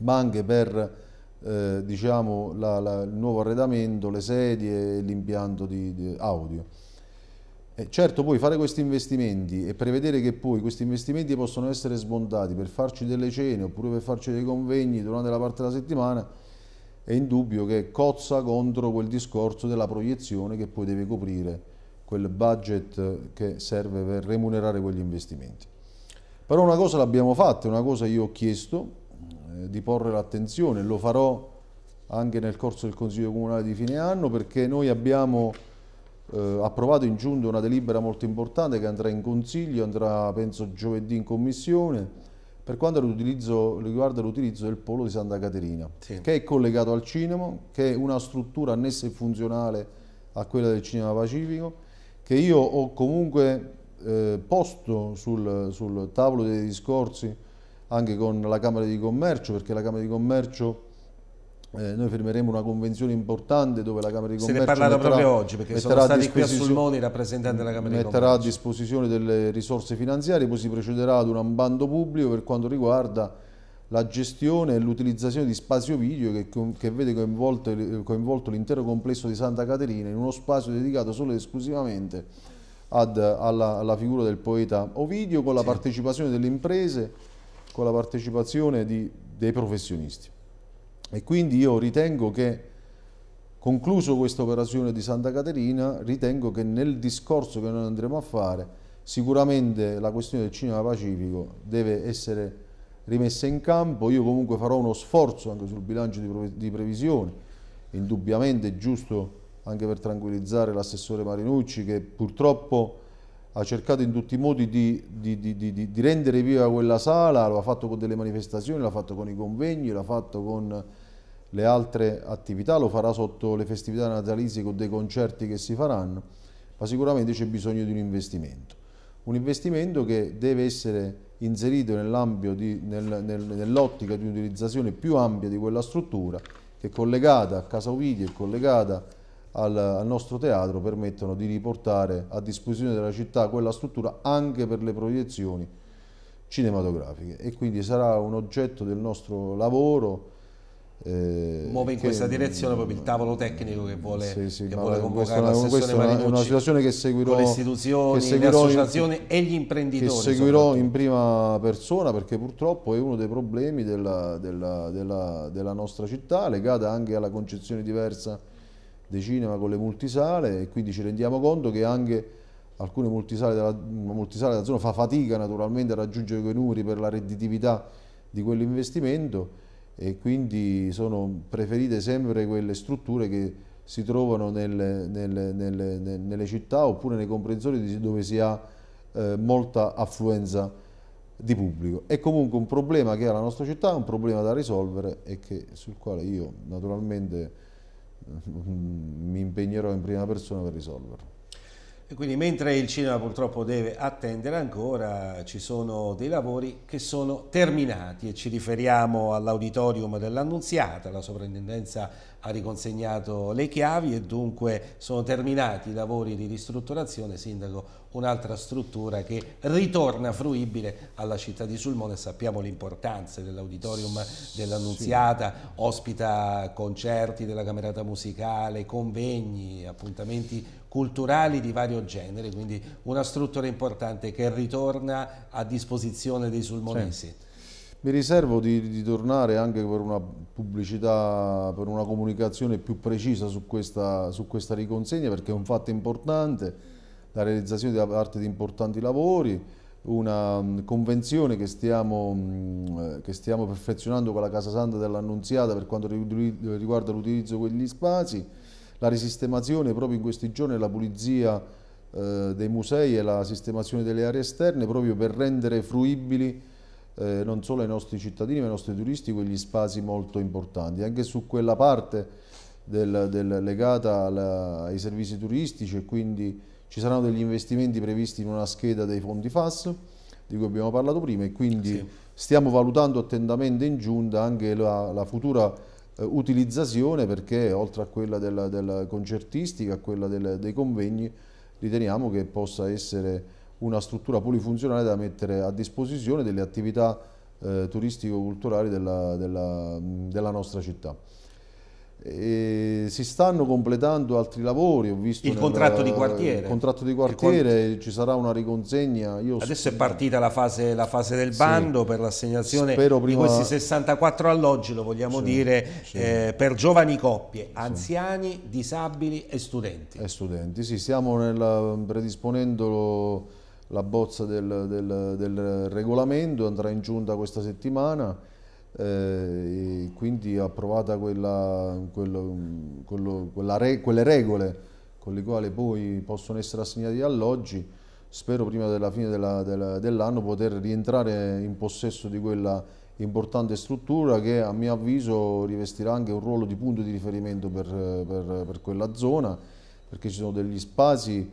ma anche per eh, diciamo, la, la, il nuovo arredamento, le sedie e l'impianto di, di audio. E certo poi fare questi investimenti e prevedere che poi questi investimenti possono essere smontati per farci delle cene oppure per farci dei convegni durante la parte della settimana è indubbio che cozza contro quel discorso della proiezione che poi deve coprire quel budget che serve per remunerare quegli investimenti. Però una cosa l'abbiamo fatta, una cosa io ho chiesto eh, di porre l'attenzione, lo farò anche nel corso del Consiglio Comunale di fine anno perché noi abbiamo eh, approvato in giunta una delibera molto importante che andrà in Consiglio, andrà penso giovedì in Commissione, per quanto riguarda l'utilizzo del polo di Santa Caterina, sì. che è collegato al cinema, che è una struttura annessa e funzionale a quella del cinema pacifico, che io ho comunque eh, posto sul, sul tavolo dei discorsi anche con la Camera di Commercio, perché la Camera di Commercio eh, noi firmeremo una convenzione importante dove la Camera di Commercio. Se ne è parlato metterà, proprio oggi perché sono stati qui a Sulmoni i rappresentanti della Camera di Commercio. Metterà a disposizione delle risorse finanziarie, poi si procederà ad un bando pubblico per quanto riguarda la gestione e l'utilizzazione di spazio video che, che vede coinvolto, coinvolto l'intero complesso di Santa Caterina in uno spazio dedicato solo ed esclusivamente ad, alla, alla, figura del poeta Ovidio con la sì. partecipazione delle imprese, con la partecipazione di, dei professionisti. E quindi io ritengo che, concluso questa operazione di Santa Caterina, ritengo che nel discorso che noi andremo a fare, sicuramente la questione del cinema pacifico deve essere rimessa in campo. Io comunque farò uno sforzo anche sul bilancio di previsione, indubbiamente è giusto anche per tranquillizzare l'assessore Marinucci che purtroppo ha cercato in tutti i modi di, di, di, di rendere viva quella sala, lo ha fatto con delle manifestazioni, l'ha fatto con i convegni, l'ha fatto con le altre attività, lo farà sotto le festività natalizie con dei concerti che si faranno, ma sicuramente c'è bisogno di un investimento. Un investimento che deve essere inserito nell'ottica di, nel, nel, di un'utilizzazione più ampia di quella struttura che collegata a Casa Ovidio e collegata al, al nostro teatro permettono di riportare a disposizione della città quella struttura anche per le proiezioni cinematografiche e quindi sarà un oggetto del nostro lavoro eh, muove in che, questa direzione proprio il tavolo tecnico che vuole, sì, sì, che vuole eh, convocare l'assessore Marinucci è una situazione che seguirò, con le istituzioni, seguirò, le associazioni in, e gli imprenditori che seguirò in prima persona perché purtroppo è uno dei problemi della, della, della, della nostra città legata anche alla concezione diversa dei cinema con le multisale e quindi ci rendiamo conto che anche alcune multisale della, multisale della zona fa fatica naturalmente a raggiungere quei numeri per la redditività di quell'investimento e quindi sono preferite sempre quelle strutture che si trovano nelle, nelle, nelle, nelle città oppure nei comprensori dove si ha eh, molta affluenza di pubblico. È comunque un problema che ha la nostra città, un problema da risolvere e che, sul quale io naturalmente mi impegnerò in prima persona per risolverlo quindi mentre il cinema purtroppo deve attendere ancora, ci sono dei lavori che sono terminati e ci riferiamo all'auditorium dell'Annunziata, la sovrintendenza ha riconsegnato le chiavi e dunque sono terminati i lavori di ristrutturazione, Sindaco, un'altra struttura che ritorna fruibile alla città di Sulmone, sappiamo l'importanza dell'auditorium dell'Annunziata, sì. ospita concerti della camerata musicale, convegni, appuntamenti culturali di vario genere, quindi una struttura importante che ritorna a disposizione dei sulmonesi. Sì. Mi riservo di, di, tornare anche per una pubblicità, per una comunicazione più precisa su questa, su questa riconsegna perché è un fatto importante, la realizzazione da parte di importanti lavori, una mm, convenzione che stiamo, mm, che stiamo perfezionando con la Casa Santa dell'Annunziata per quanto riguarda l'utilizzo di quegli spazi la risistemazione proprio in questi giorni, la pulizia eh, dei musei e la sistemazione delle aree esterne proprio per rendere fruibili eh, non solo ai nostri cittadini ma ai nostri turisti quegli spazi molto importanti. Anche su quella parte del, del, legata alla, ai servizi turistici e quindi ci saranno degli investimenti previsti in una scheda dei fondi FAS di cui abbiamo parlato prima e quindi sì. stiamo valutando attentamente in giunta anche la, la futura eh, utilizzazione perché oltre a quella della, della concertistica, a quella del, dei convegni, riteniamo che possa essere una struttura polifunzionale da mettere a disposizione delle attività eh, turistico-culturali della, della, della nostra città. E si stanno completando altri lavori. Ho visto il nel, contratto di quartiere. Il contratto di quartiere, con... ci sarà una riconsegna. Io Adesso sto... è partita la fase, la fase del bando sì. per l'assegnazione prima... di questi 64 alloggi, lo vogliamo sì, dire, sì. Eh, per giovani coppie, anziani, disabili e studenti. E studenti, sì, stiamo nel, predisponendo la bozza del, del, del regolamento, andrà in giunta questa settimana eh, quindi approvata quella, quello, quello, re, quelle regole con le quali poi possono essere assegnati gli alloggi, spero prima della fine dell'anno della, dell poter rientrare in possesso di quella importante struttura che a mio avviso rivestirà anche un ruolo di punto di riferimento per, per, per quella zona, perché ci sono degli spazi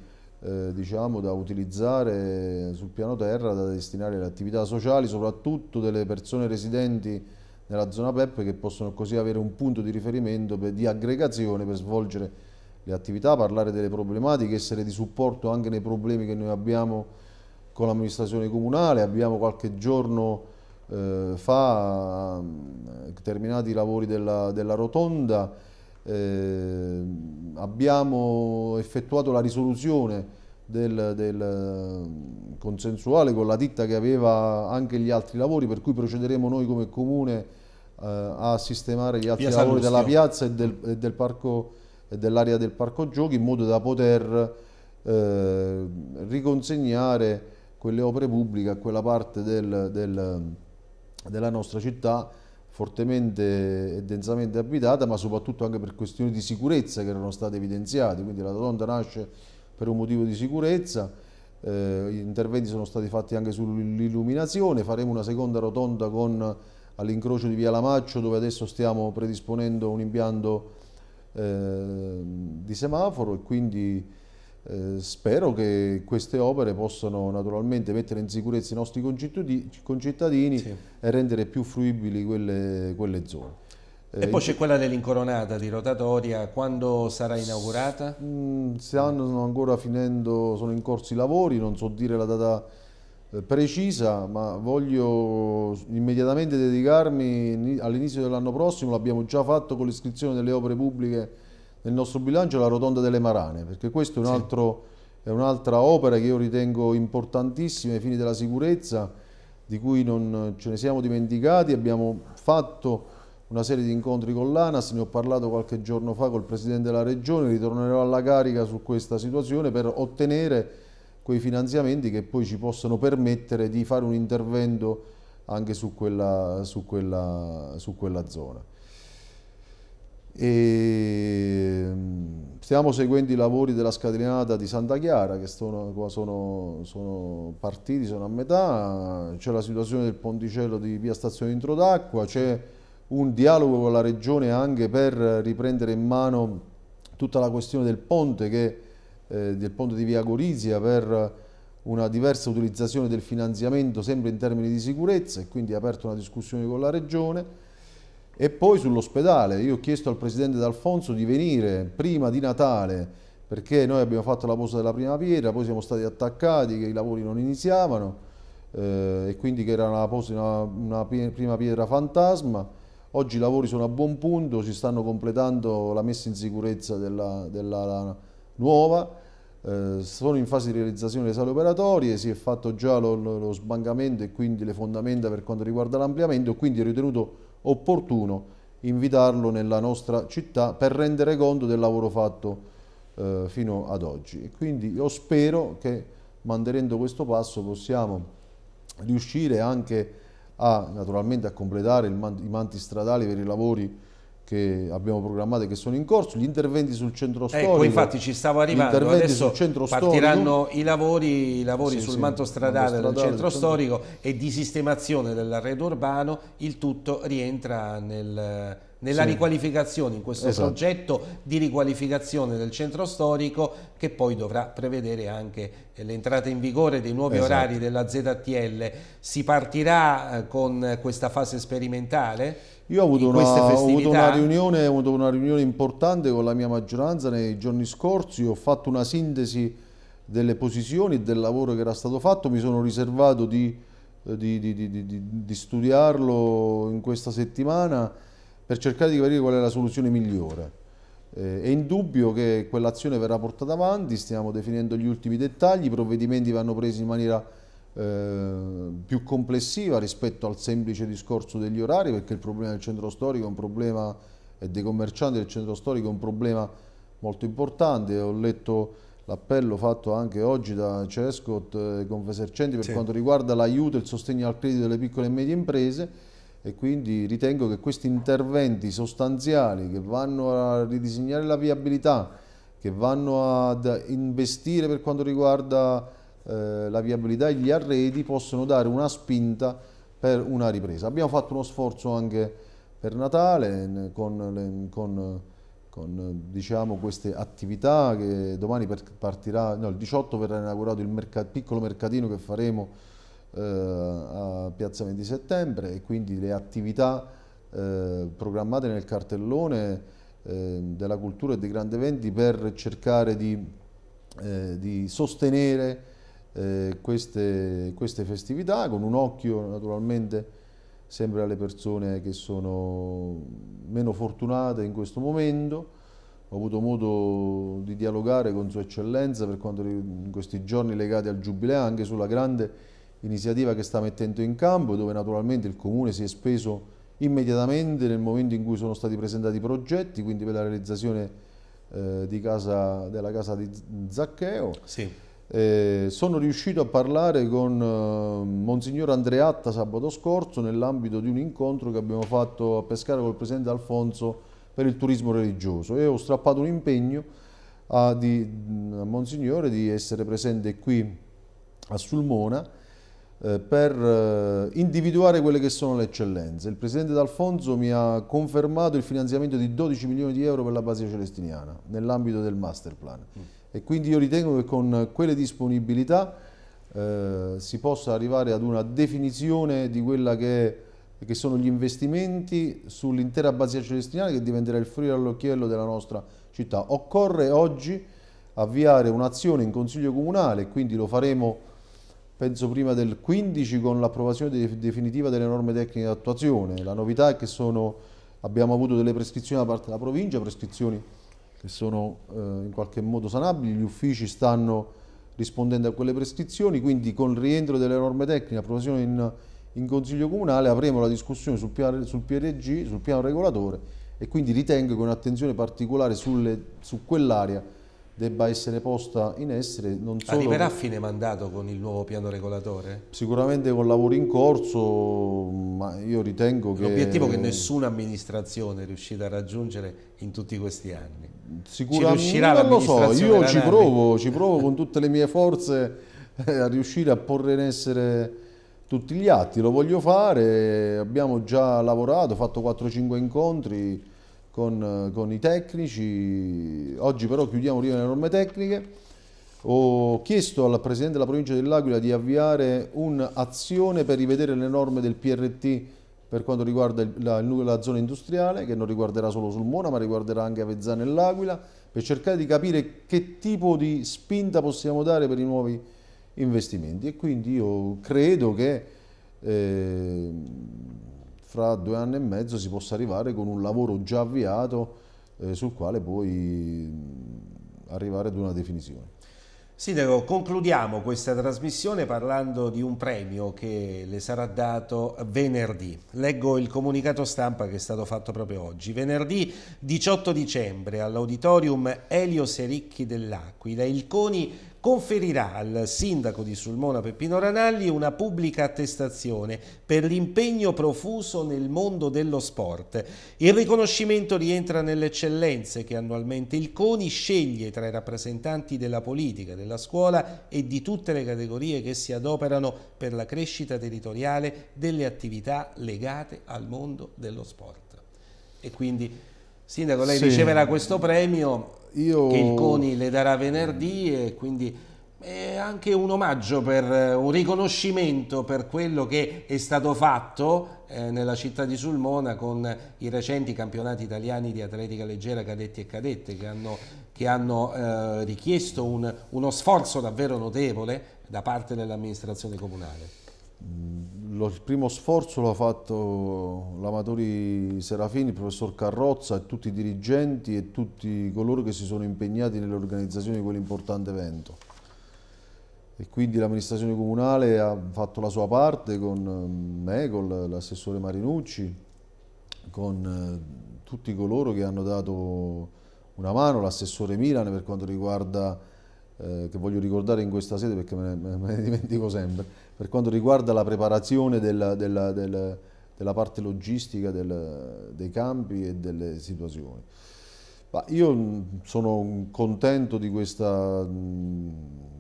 eh, diciamo, da utilizzare sul piano terra, da destinare alle attività sociali, soprattutto delle persone residenti nella zona PEP che possono così avere un punto di riferimento per, di aggregazione per svolgere le attività, parlare delle problematiche, essere di supporto anche nei problemi che noi abbiamo con l'amministrazione comunale, abbiamo qualche giorno eh, fa mm, terminati i lavori della, della rotonda, eh, abbiamo effettuato la risoluzione del, del, mm, consensuale con la ditta che aveva anche gli altri lavori, per cui procederemo noi come comune eh, a sistemare gli altri lavori della piazza e, del, e del parco, e dell'area del parco giochi in modo da poter eh, riconsegnare quelle opere pubbliche a quella parte del, della nostra città fortemente e densamente abitata, ma soprattutto anche per questioni di sicurezza che erano state evidenziate, quindi la rotonda nasce per un motivo di sicurezza, eh, gli interventi sono stati fatti anche sull'illuminazione, faremo una seconda rotonda con all'incrocio di Via Lamaccio dove adesso stiamo predisponendo un impianto eh, di semaforo e quindi eh, spero che queste opere possano naturalmente mettere in sicurezza i nostri concittadini sì. e rendere più fruibili quelle, quelle zone. E eh, poi c'è quella dell'incoronata di rotatoria, quando sarà inaugurata? Mm, stanno ancora finendo, sono in corso i lavori, non so dire la data eh, precisa, ma voglio immediatamente dedicarmi all'inizio dell'anno prossimo, l'abbiamo già fatto con l'iscrizione delle opere pubbliche nel nostro bilancio la rotonda delle Marane, perché questa è un'altra opera che io ritengo importantissima ai fini della sicurezza, di cui non ce ne siamo dimenticati, abbiamo fatto una serie di incontri con l'ANAS, ne ho parlato qualche giorno fa col Presidente della Regione, ritornerò alla carica su questa situazione per ottenere quei finanziamenti che poi ci possono permettere di fare un intervento anche su quella, su quella, su quella zona. E mm, stiamo seguendo i lavori della scadrinata di Santa Chiara che sono, sono, sono partiti, sono a metà, c'è la situazione del ponticello di via Stazione d'Acqua, c'è un dialogo con la regione anche per riprendere in mano tutta la questione del ponte, che, eh, del ponte di via Gorizia per una diversa utilizzazione del finanziamento sempre in termini di sicurezza e quindi è aperta una discussione con la regione e poi sull'ospedale, io ho chiesto al presidente D'Alfonso di venire prima di Natale, perché noi abbiamo fatto la posa della prima pietra, poi siamo stati attaccati che i lavori non iniziavano eh, e quindi che era una, posa, una, una prima pietra fantasma. Oggi i lavori sono a buon punto, si stanno completando la messa in sicurezza della, della nuova, eh, sono in fase di realizzazione le sale operatorie, si è fatto già lo, lo sbancamento e quindi le fondamenta per quanto riguarda l'ampliamento, quindi ho ritenuto opportuno invitarlo nella nostra città per rendere conto del lavoro fatto eh, fino ad oggi. E quindi io spero che mantenendo questo passo possiamo riuscire anche a, naturalmente a completare man i manti stradali per i lavori che abbiamo programmato e che sono in corso, gli interventi sul centro ecco, storico. Ecco, infatti ci stavo arrivando, adesso partiranno i lavori, i lavori sì, sul sì, manto stradale, manto stradale del centro storico e di sistemazione dell'arredo urbano, il tutto rientra nel, nella sì. riqualificazione, in questo esatto. progetto di riqualificazione del centro storico che poi dovrà prevedere anche l'entrata in vigore dei nuovi esatto. orari della ZTL. Si partirà eh, con questa fase sperimentale? Io ho avuto, una, ho avuto, una, riunione, una riunione importante con la mia maggioranza nei giorni scorsi, ho fatto una sintesi delle posizioni e del lavoro che era stato fatto, mi sono riservato eh, di, di, di, di, studiarlo in questa settimana per cercare di capire qual è la soluzione migliore. Eh, è indubbio che quell'azione verrà portata avanti, stiamo definendo gli ultimi dettagli, i provvedimenti vanno presi in maniera eh, più complessiva rispetto al semplice discorso degli orari, perché il problema del centro storico è un problema, e dei commercianti del centro storico è un problema molto importante. Ho letto l'appello fatto anche oggi da Cescott e eh, Confesercenti per sì. quanto riguarda l'aiuto e il sostegno al credito delle piccole e medie imprese e quindi ritengo che questi interventi sostanziali che vanno a ridisegnare la viabilità, che vanno ad investire per quanto riguarda eh, la viabilità e gli arredi possono dare una spinta per una ripresa. Abbiamo fatto uno sforzo anche per Natale con, con, con diciamo, queste attività che domani partirà, no, il 18 verrà inaugurato il mercat, piccolo mercatino che faremo eh, a Piazza 20 settembre e quindi le attività eh, programmate nel cartellone eh, della cultura e dei grandi eventi per cercare di, eh, di sostenere eh, queste, queste, festività, con un occhio naturalmente sempre alle persone che sono meno fortunate in questo momento. Ho avuto modo di dialogare con Sua Eccellenza per quanto in questi giorni legati al Giubileo, anche sulla grande iniziativa che sta mettendo in campo, dove naturalmente il Comune si è speso immediatamente nel momento in cui sono stati presentati i progetti, quindi per la realizzazione eh, casa, della casa di Zaccheo. Sì. Eh, sono riuscito a parlare con eh, Monsignor Andreatta sabato scorso nell'ambito di un incontro che abbiamo fatto a Pescara col Presidente Alfonso per il turismo religioso e ho strappato un impegno a, di, a Monsignore di essere presente qui a Sulmona eh, per eh, individuare quelle che sono le eccellenze. Il Presidente D'Alfonso mi ha confermato il finanziamento di 12 milioni di euro per la Basia Celestiniana nell'ambito del master plan. Mm e quindi io ritengo che con quelle disponibilità eh, si possa arrivare ad una definizione di quella che, che sono gli investimenti sull'intera basia celestinale che diventerà il fruire all'occhiello della nostra città. Occorre oggi avviare un'azione in Consiglio Comunale, quindi lo faremo penso prima del 15 con l'approvazione de definitiva delle norme tecniche di attuazione. La novità è che sono, abbiamo avuto delle prescrizioni da parte della provincia, prescrizioni che sono eh, in qualche modo sanabili, gli uffici stanno rispondendo a quelle prescrizioni, quindi con il rientro delle norme tecniche, approvazione in, in Consiglio Comunale, avremo la discussione sul, sul PRG, sul piano regolatore e quindi ritengo che un'attenzione particolare sulle, su quell'area debba essere posta in essere. Non solo Arriverà a fine mandato con il nuovo piano regolatore? Sicuramente con lavori in corso, ma io ritengo che... L'obiettivo che nessuna amministrazione è riuscita a raggiungere in tutti questi anni. Sicuramente ci non lo so, io ci provo, ci provo con tutte le mie forze eh, a riuscire a porre in essere tutti gli atti, lo voglio fare, abbiamo già lavorato, fatto 4-5 incontri con, con, i tecnici, oggi però chiudiamo prima le norme tecniche, ho chiesto al Presidente della provincia dell'Aquila di avviare un'azione per rivedere le norme del PRT per quanto riguarda la, la, zona industriale, che non riguarderà solo Sulmona, ma riguarderà anche Avezzano e L'Aquila, per cercare di capire che tipo di spinta possiamo dare per i nuovi investimenti. E quindi io credo che eh, fra due anni e mezzo si possa arrivare con un lavoro già avviato eh, sul quale poi mm, arrivare ad una definizione. Sindaco, concludiamo questa trasmissione parlando di un premio che le sarà dato venerdì. Leggo il comunicato stampa che è stato fatto proprio oggi. Venerdì 18 dicembre all'auditorium Elio Sericchi dell'Aquila il CONI conferirà al sindaco di Sulmona Peppino Ranalli una pubblica attestazione per l'impegno profuso nel mondo dello sport. Il riconoscimento rientra nelle eccellenze che annualmente il CONI sceglie tra i rappresentanti della politica, della scuola e di tutte le categorie che si adoperano per la crescita territoriale delle attività legate al mondo dello sport. E quindi, Sindaco, lei sì. riceverà questo premio io... Che il CONI le darà venerdì e quindi è anche un omaggio, per, eh, un riconoscimento per quello che è stato fatto eh, nella città di Sulmona con i recenti campionati italiani di atletica leggera cadetti e cadette che hanno, che hanno eh, richiesto un, uno sforzo davvero notevole da parte dell'amministrazione comunale. Mm, lo, il primo sforzo l'ha fatto l'Amatori Serafini, il professor Carrozza e tutti i dirigenti e tutti coloro che si sono impegnati nell'organizzazione di quell'importante evento. E quindi l'amministrazione comunale ha fatto la sua parte con ehm, me, con l'assessore Marinucci, con eh, tutti coloro che hanno dato una mano, l'assessore Milan per quanto riguarda, eh, che voglio ricordare in questa sede perché me ne, me ne dimentico sempre, per quanto riguarda la preparazione della, della, della, della parte logistica del, dei campi e delle situazioni. Ma io mm, sono contento di, questa, mm,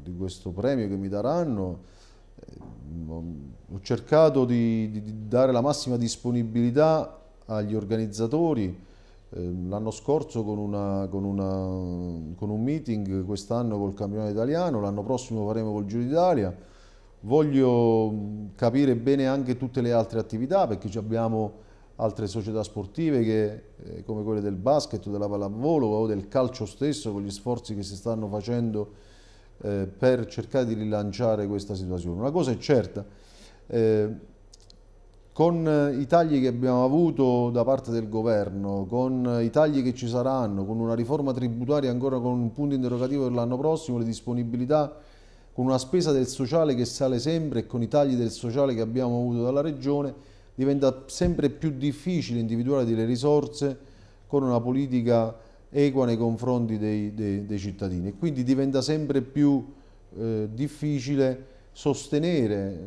di, questo premio che mi daranno, eh, ho cercato di, di dare la massima disponibilità agli organizzatori, eh, L'anno scorso con, una, con, una, con, un meeting, quest'anno col campionato italiano, l'anno prossimo faremo col Giro d'Italia. Voglio mm, capire bene anche tutte le altre attività perché abbiamo altre società sportive che, eh, come quelle del basket, della pallavolo o del calcio stesso con gli sforzi che si stanno facendo eh, per cercare di rilanciare questa situazione. Una cosa è certa, eh, con eh, i tagli che abbiamo avuto da parte del governo, con eh, i tagli che ci saranno, con una riforma tributaria ancora con un punto interrogativo per l'anno prossimo, le disponibilità con una spesa del sociale che sale sempre e con i tagli del sociale che abbiamo avuto dalla Regione, diventa sempre più difficile individuare delle risorse con una politica equa nei confronti dei, dei, dei cittadini. E quindi diventa sempre più eh, difficile sostenere, eh,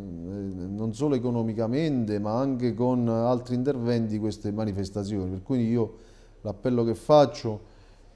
non solo economicamente, ma anche con altri interventi, queste manifestazioni. Per cui io l'appello che faccio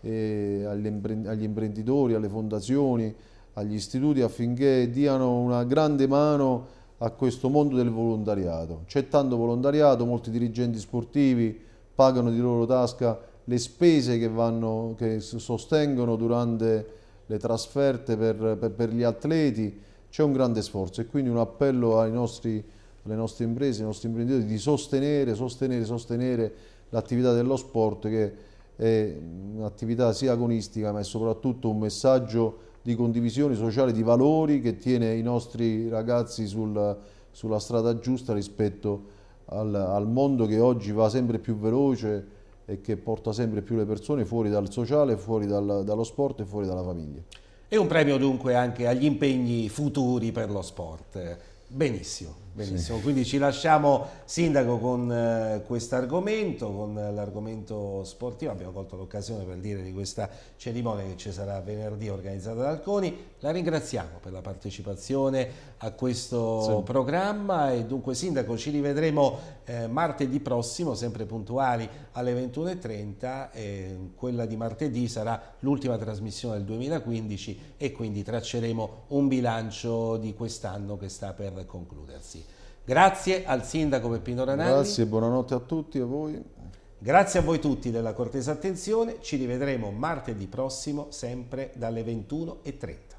eh, agli imprenditori, alle fondazioni, agli istituti affinché diano una grande mano a questo mondo del volontariato. C'è tanto volontariato, molti dirigenti sportivi pagano di loro tasca le spese che, vanno, che sostengono durante le trasferte per, per, per gli atleti, c'è un grande sforzo e quindi un appello nostri, alle nostre imprese, ai nostri imprenditori di sostenere, sostenere, sostenere l'attività dello sport che è un'attività mm, sia agonistica ma è soprattutto un messaggio di condivisione sociale di valori che tiene i nostri ragazzi sul, sulla strada giusta rispetto al, al, mondo che oggi va sempre più veloce e che porta sempre più le persone fuori dal sociale, fuori dal, dallo sport e fuori dalla famiglia. E un premio dunque anche agli impegni futuri per lo sport. Benissimo. Benissimo, sì. quindi ci lasciamo Sindaco con eh, questo argomento, con l'argomento sportivo, abbiamo colto l'occasione per dire di questa cerimonia che ci sarà venerdì organizzata da Alconi, la ringraziamo per la partecipazione a questo sì. programma e dunque Sindaco ci rivedremo eh, martedì prossimo, sempre puntuali alle 21.30, e quella di martedì sarà l'ultima trasmissione del 2015 e quindi tracceremo un bilancio di quest'anno che sta per concludersi. Grazie al sindaco Peppino Ranelli. Grazie, buonanotte a tutti e a voi. Grazie a voi tutti della cortesa attenzione, ci rivedremo martedì prossimo sempre dalle 21.30.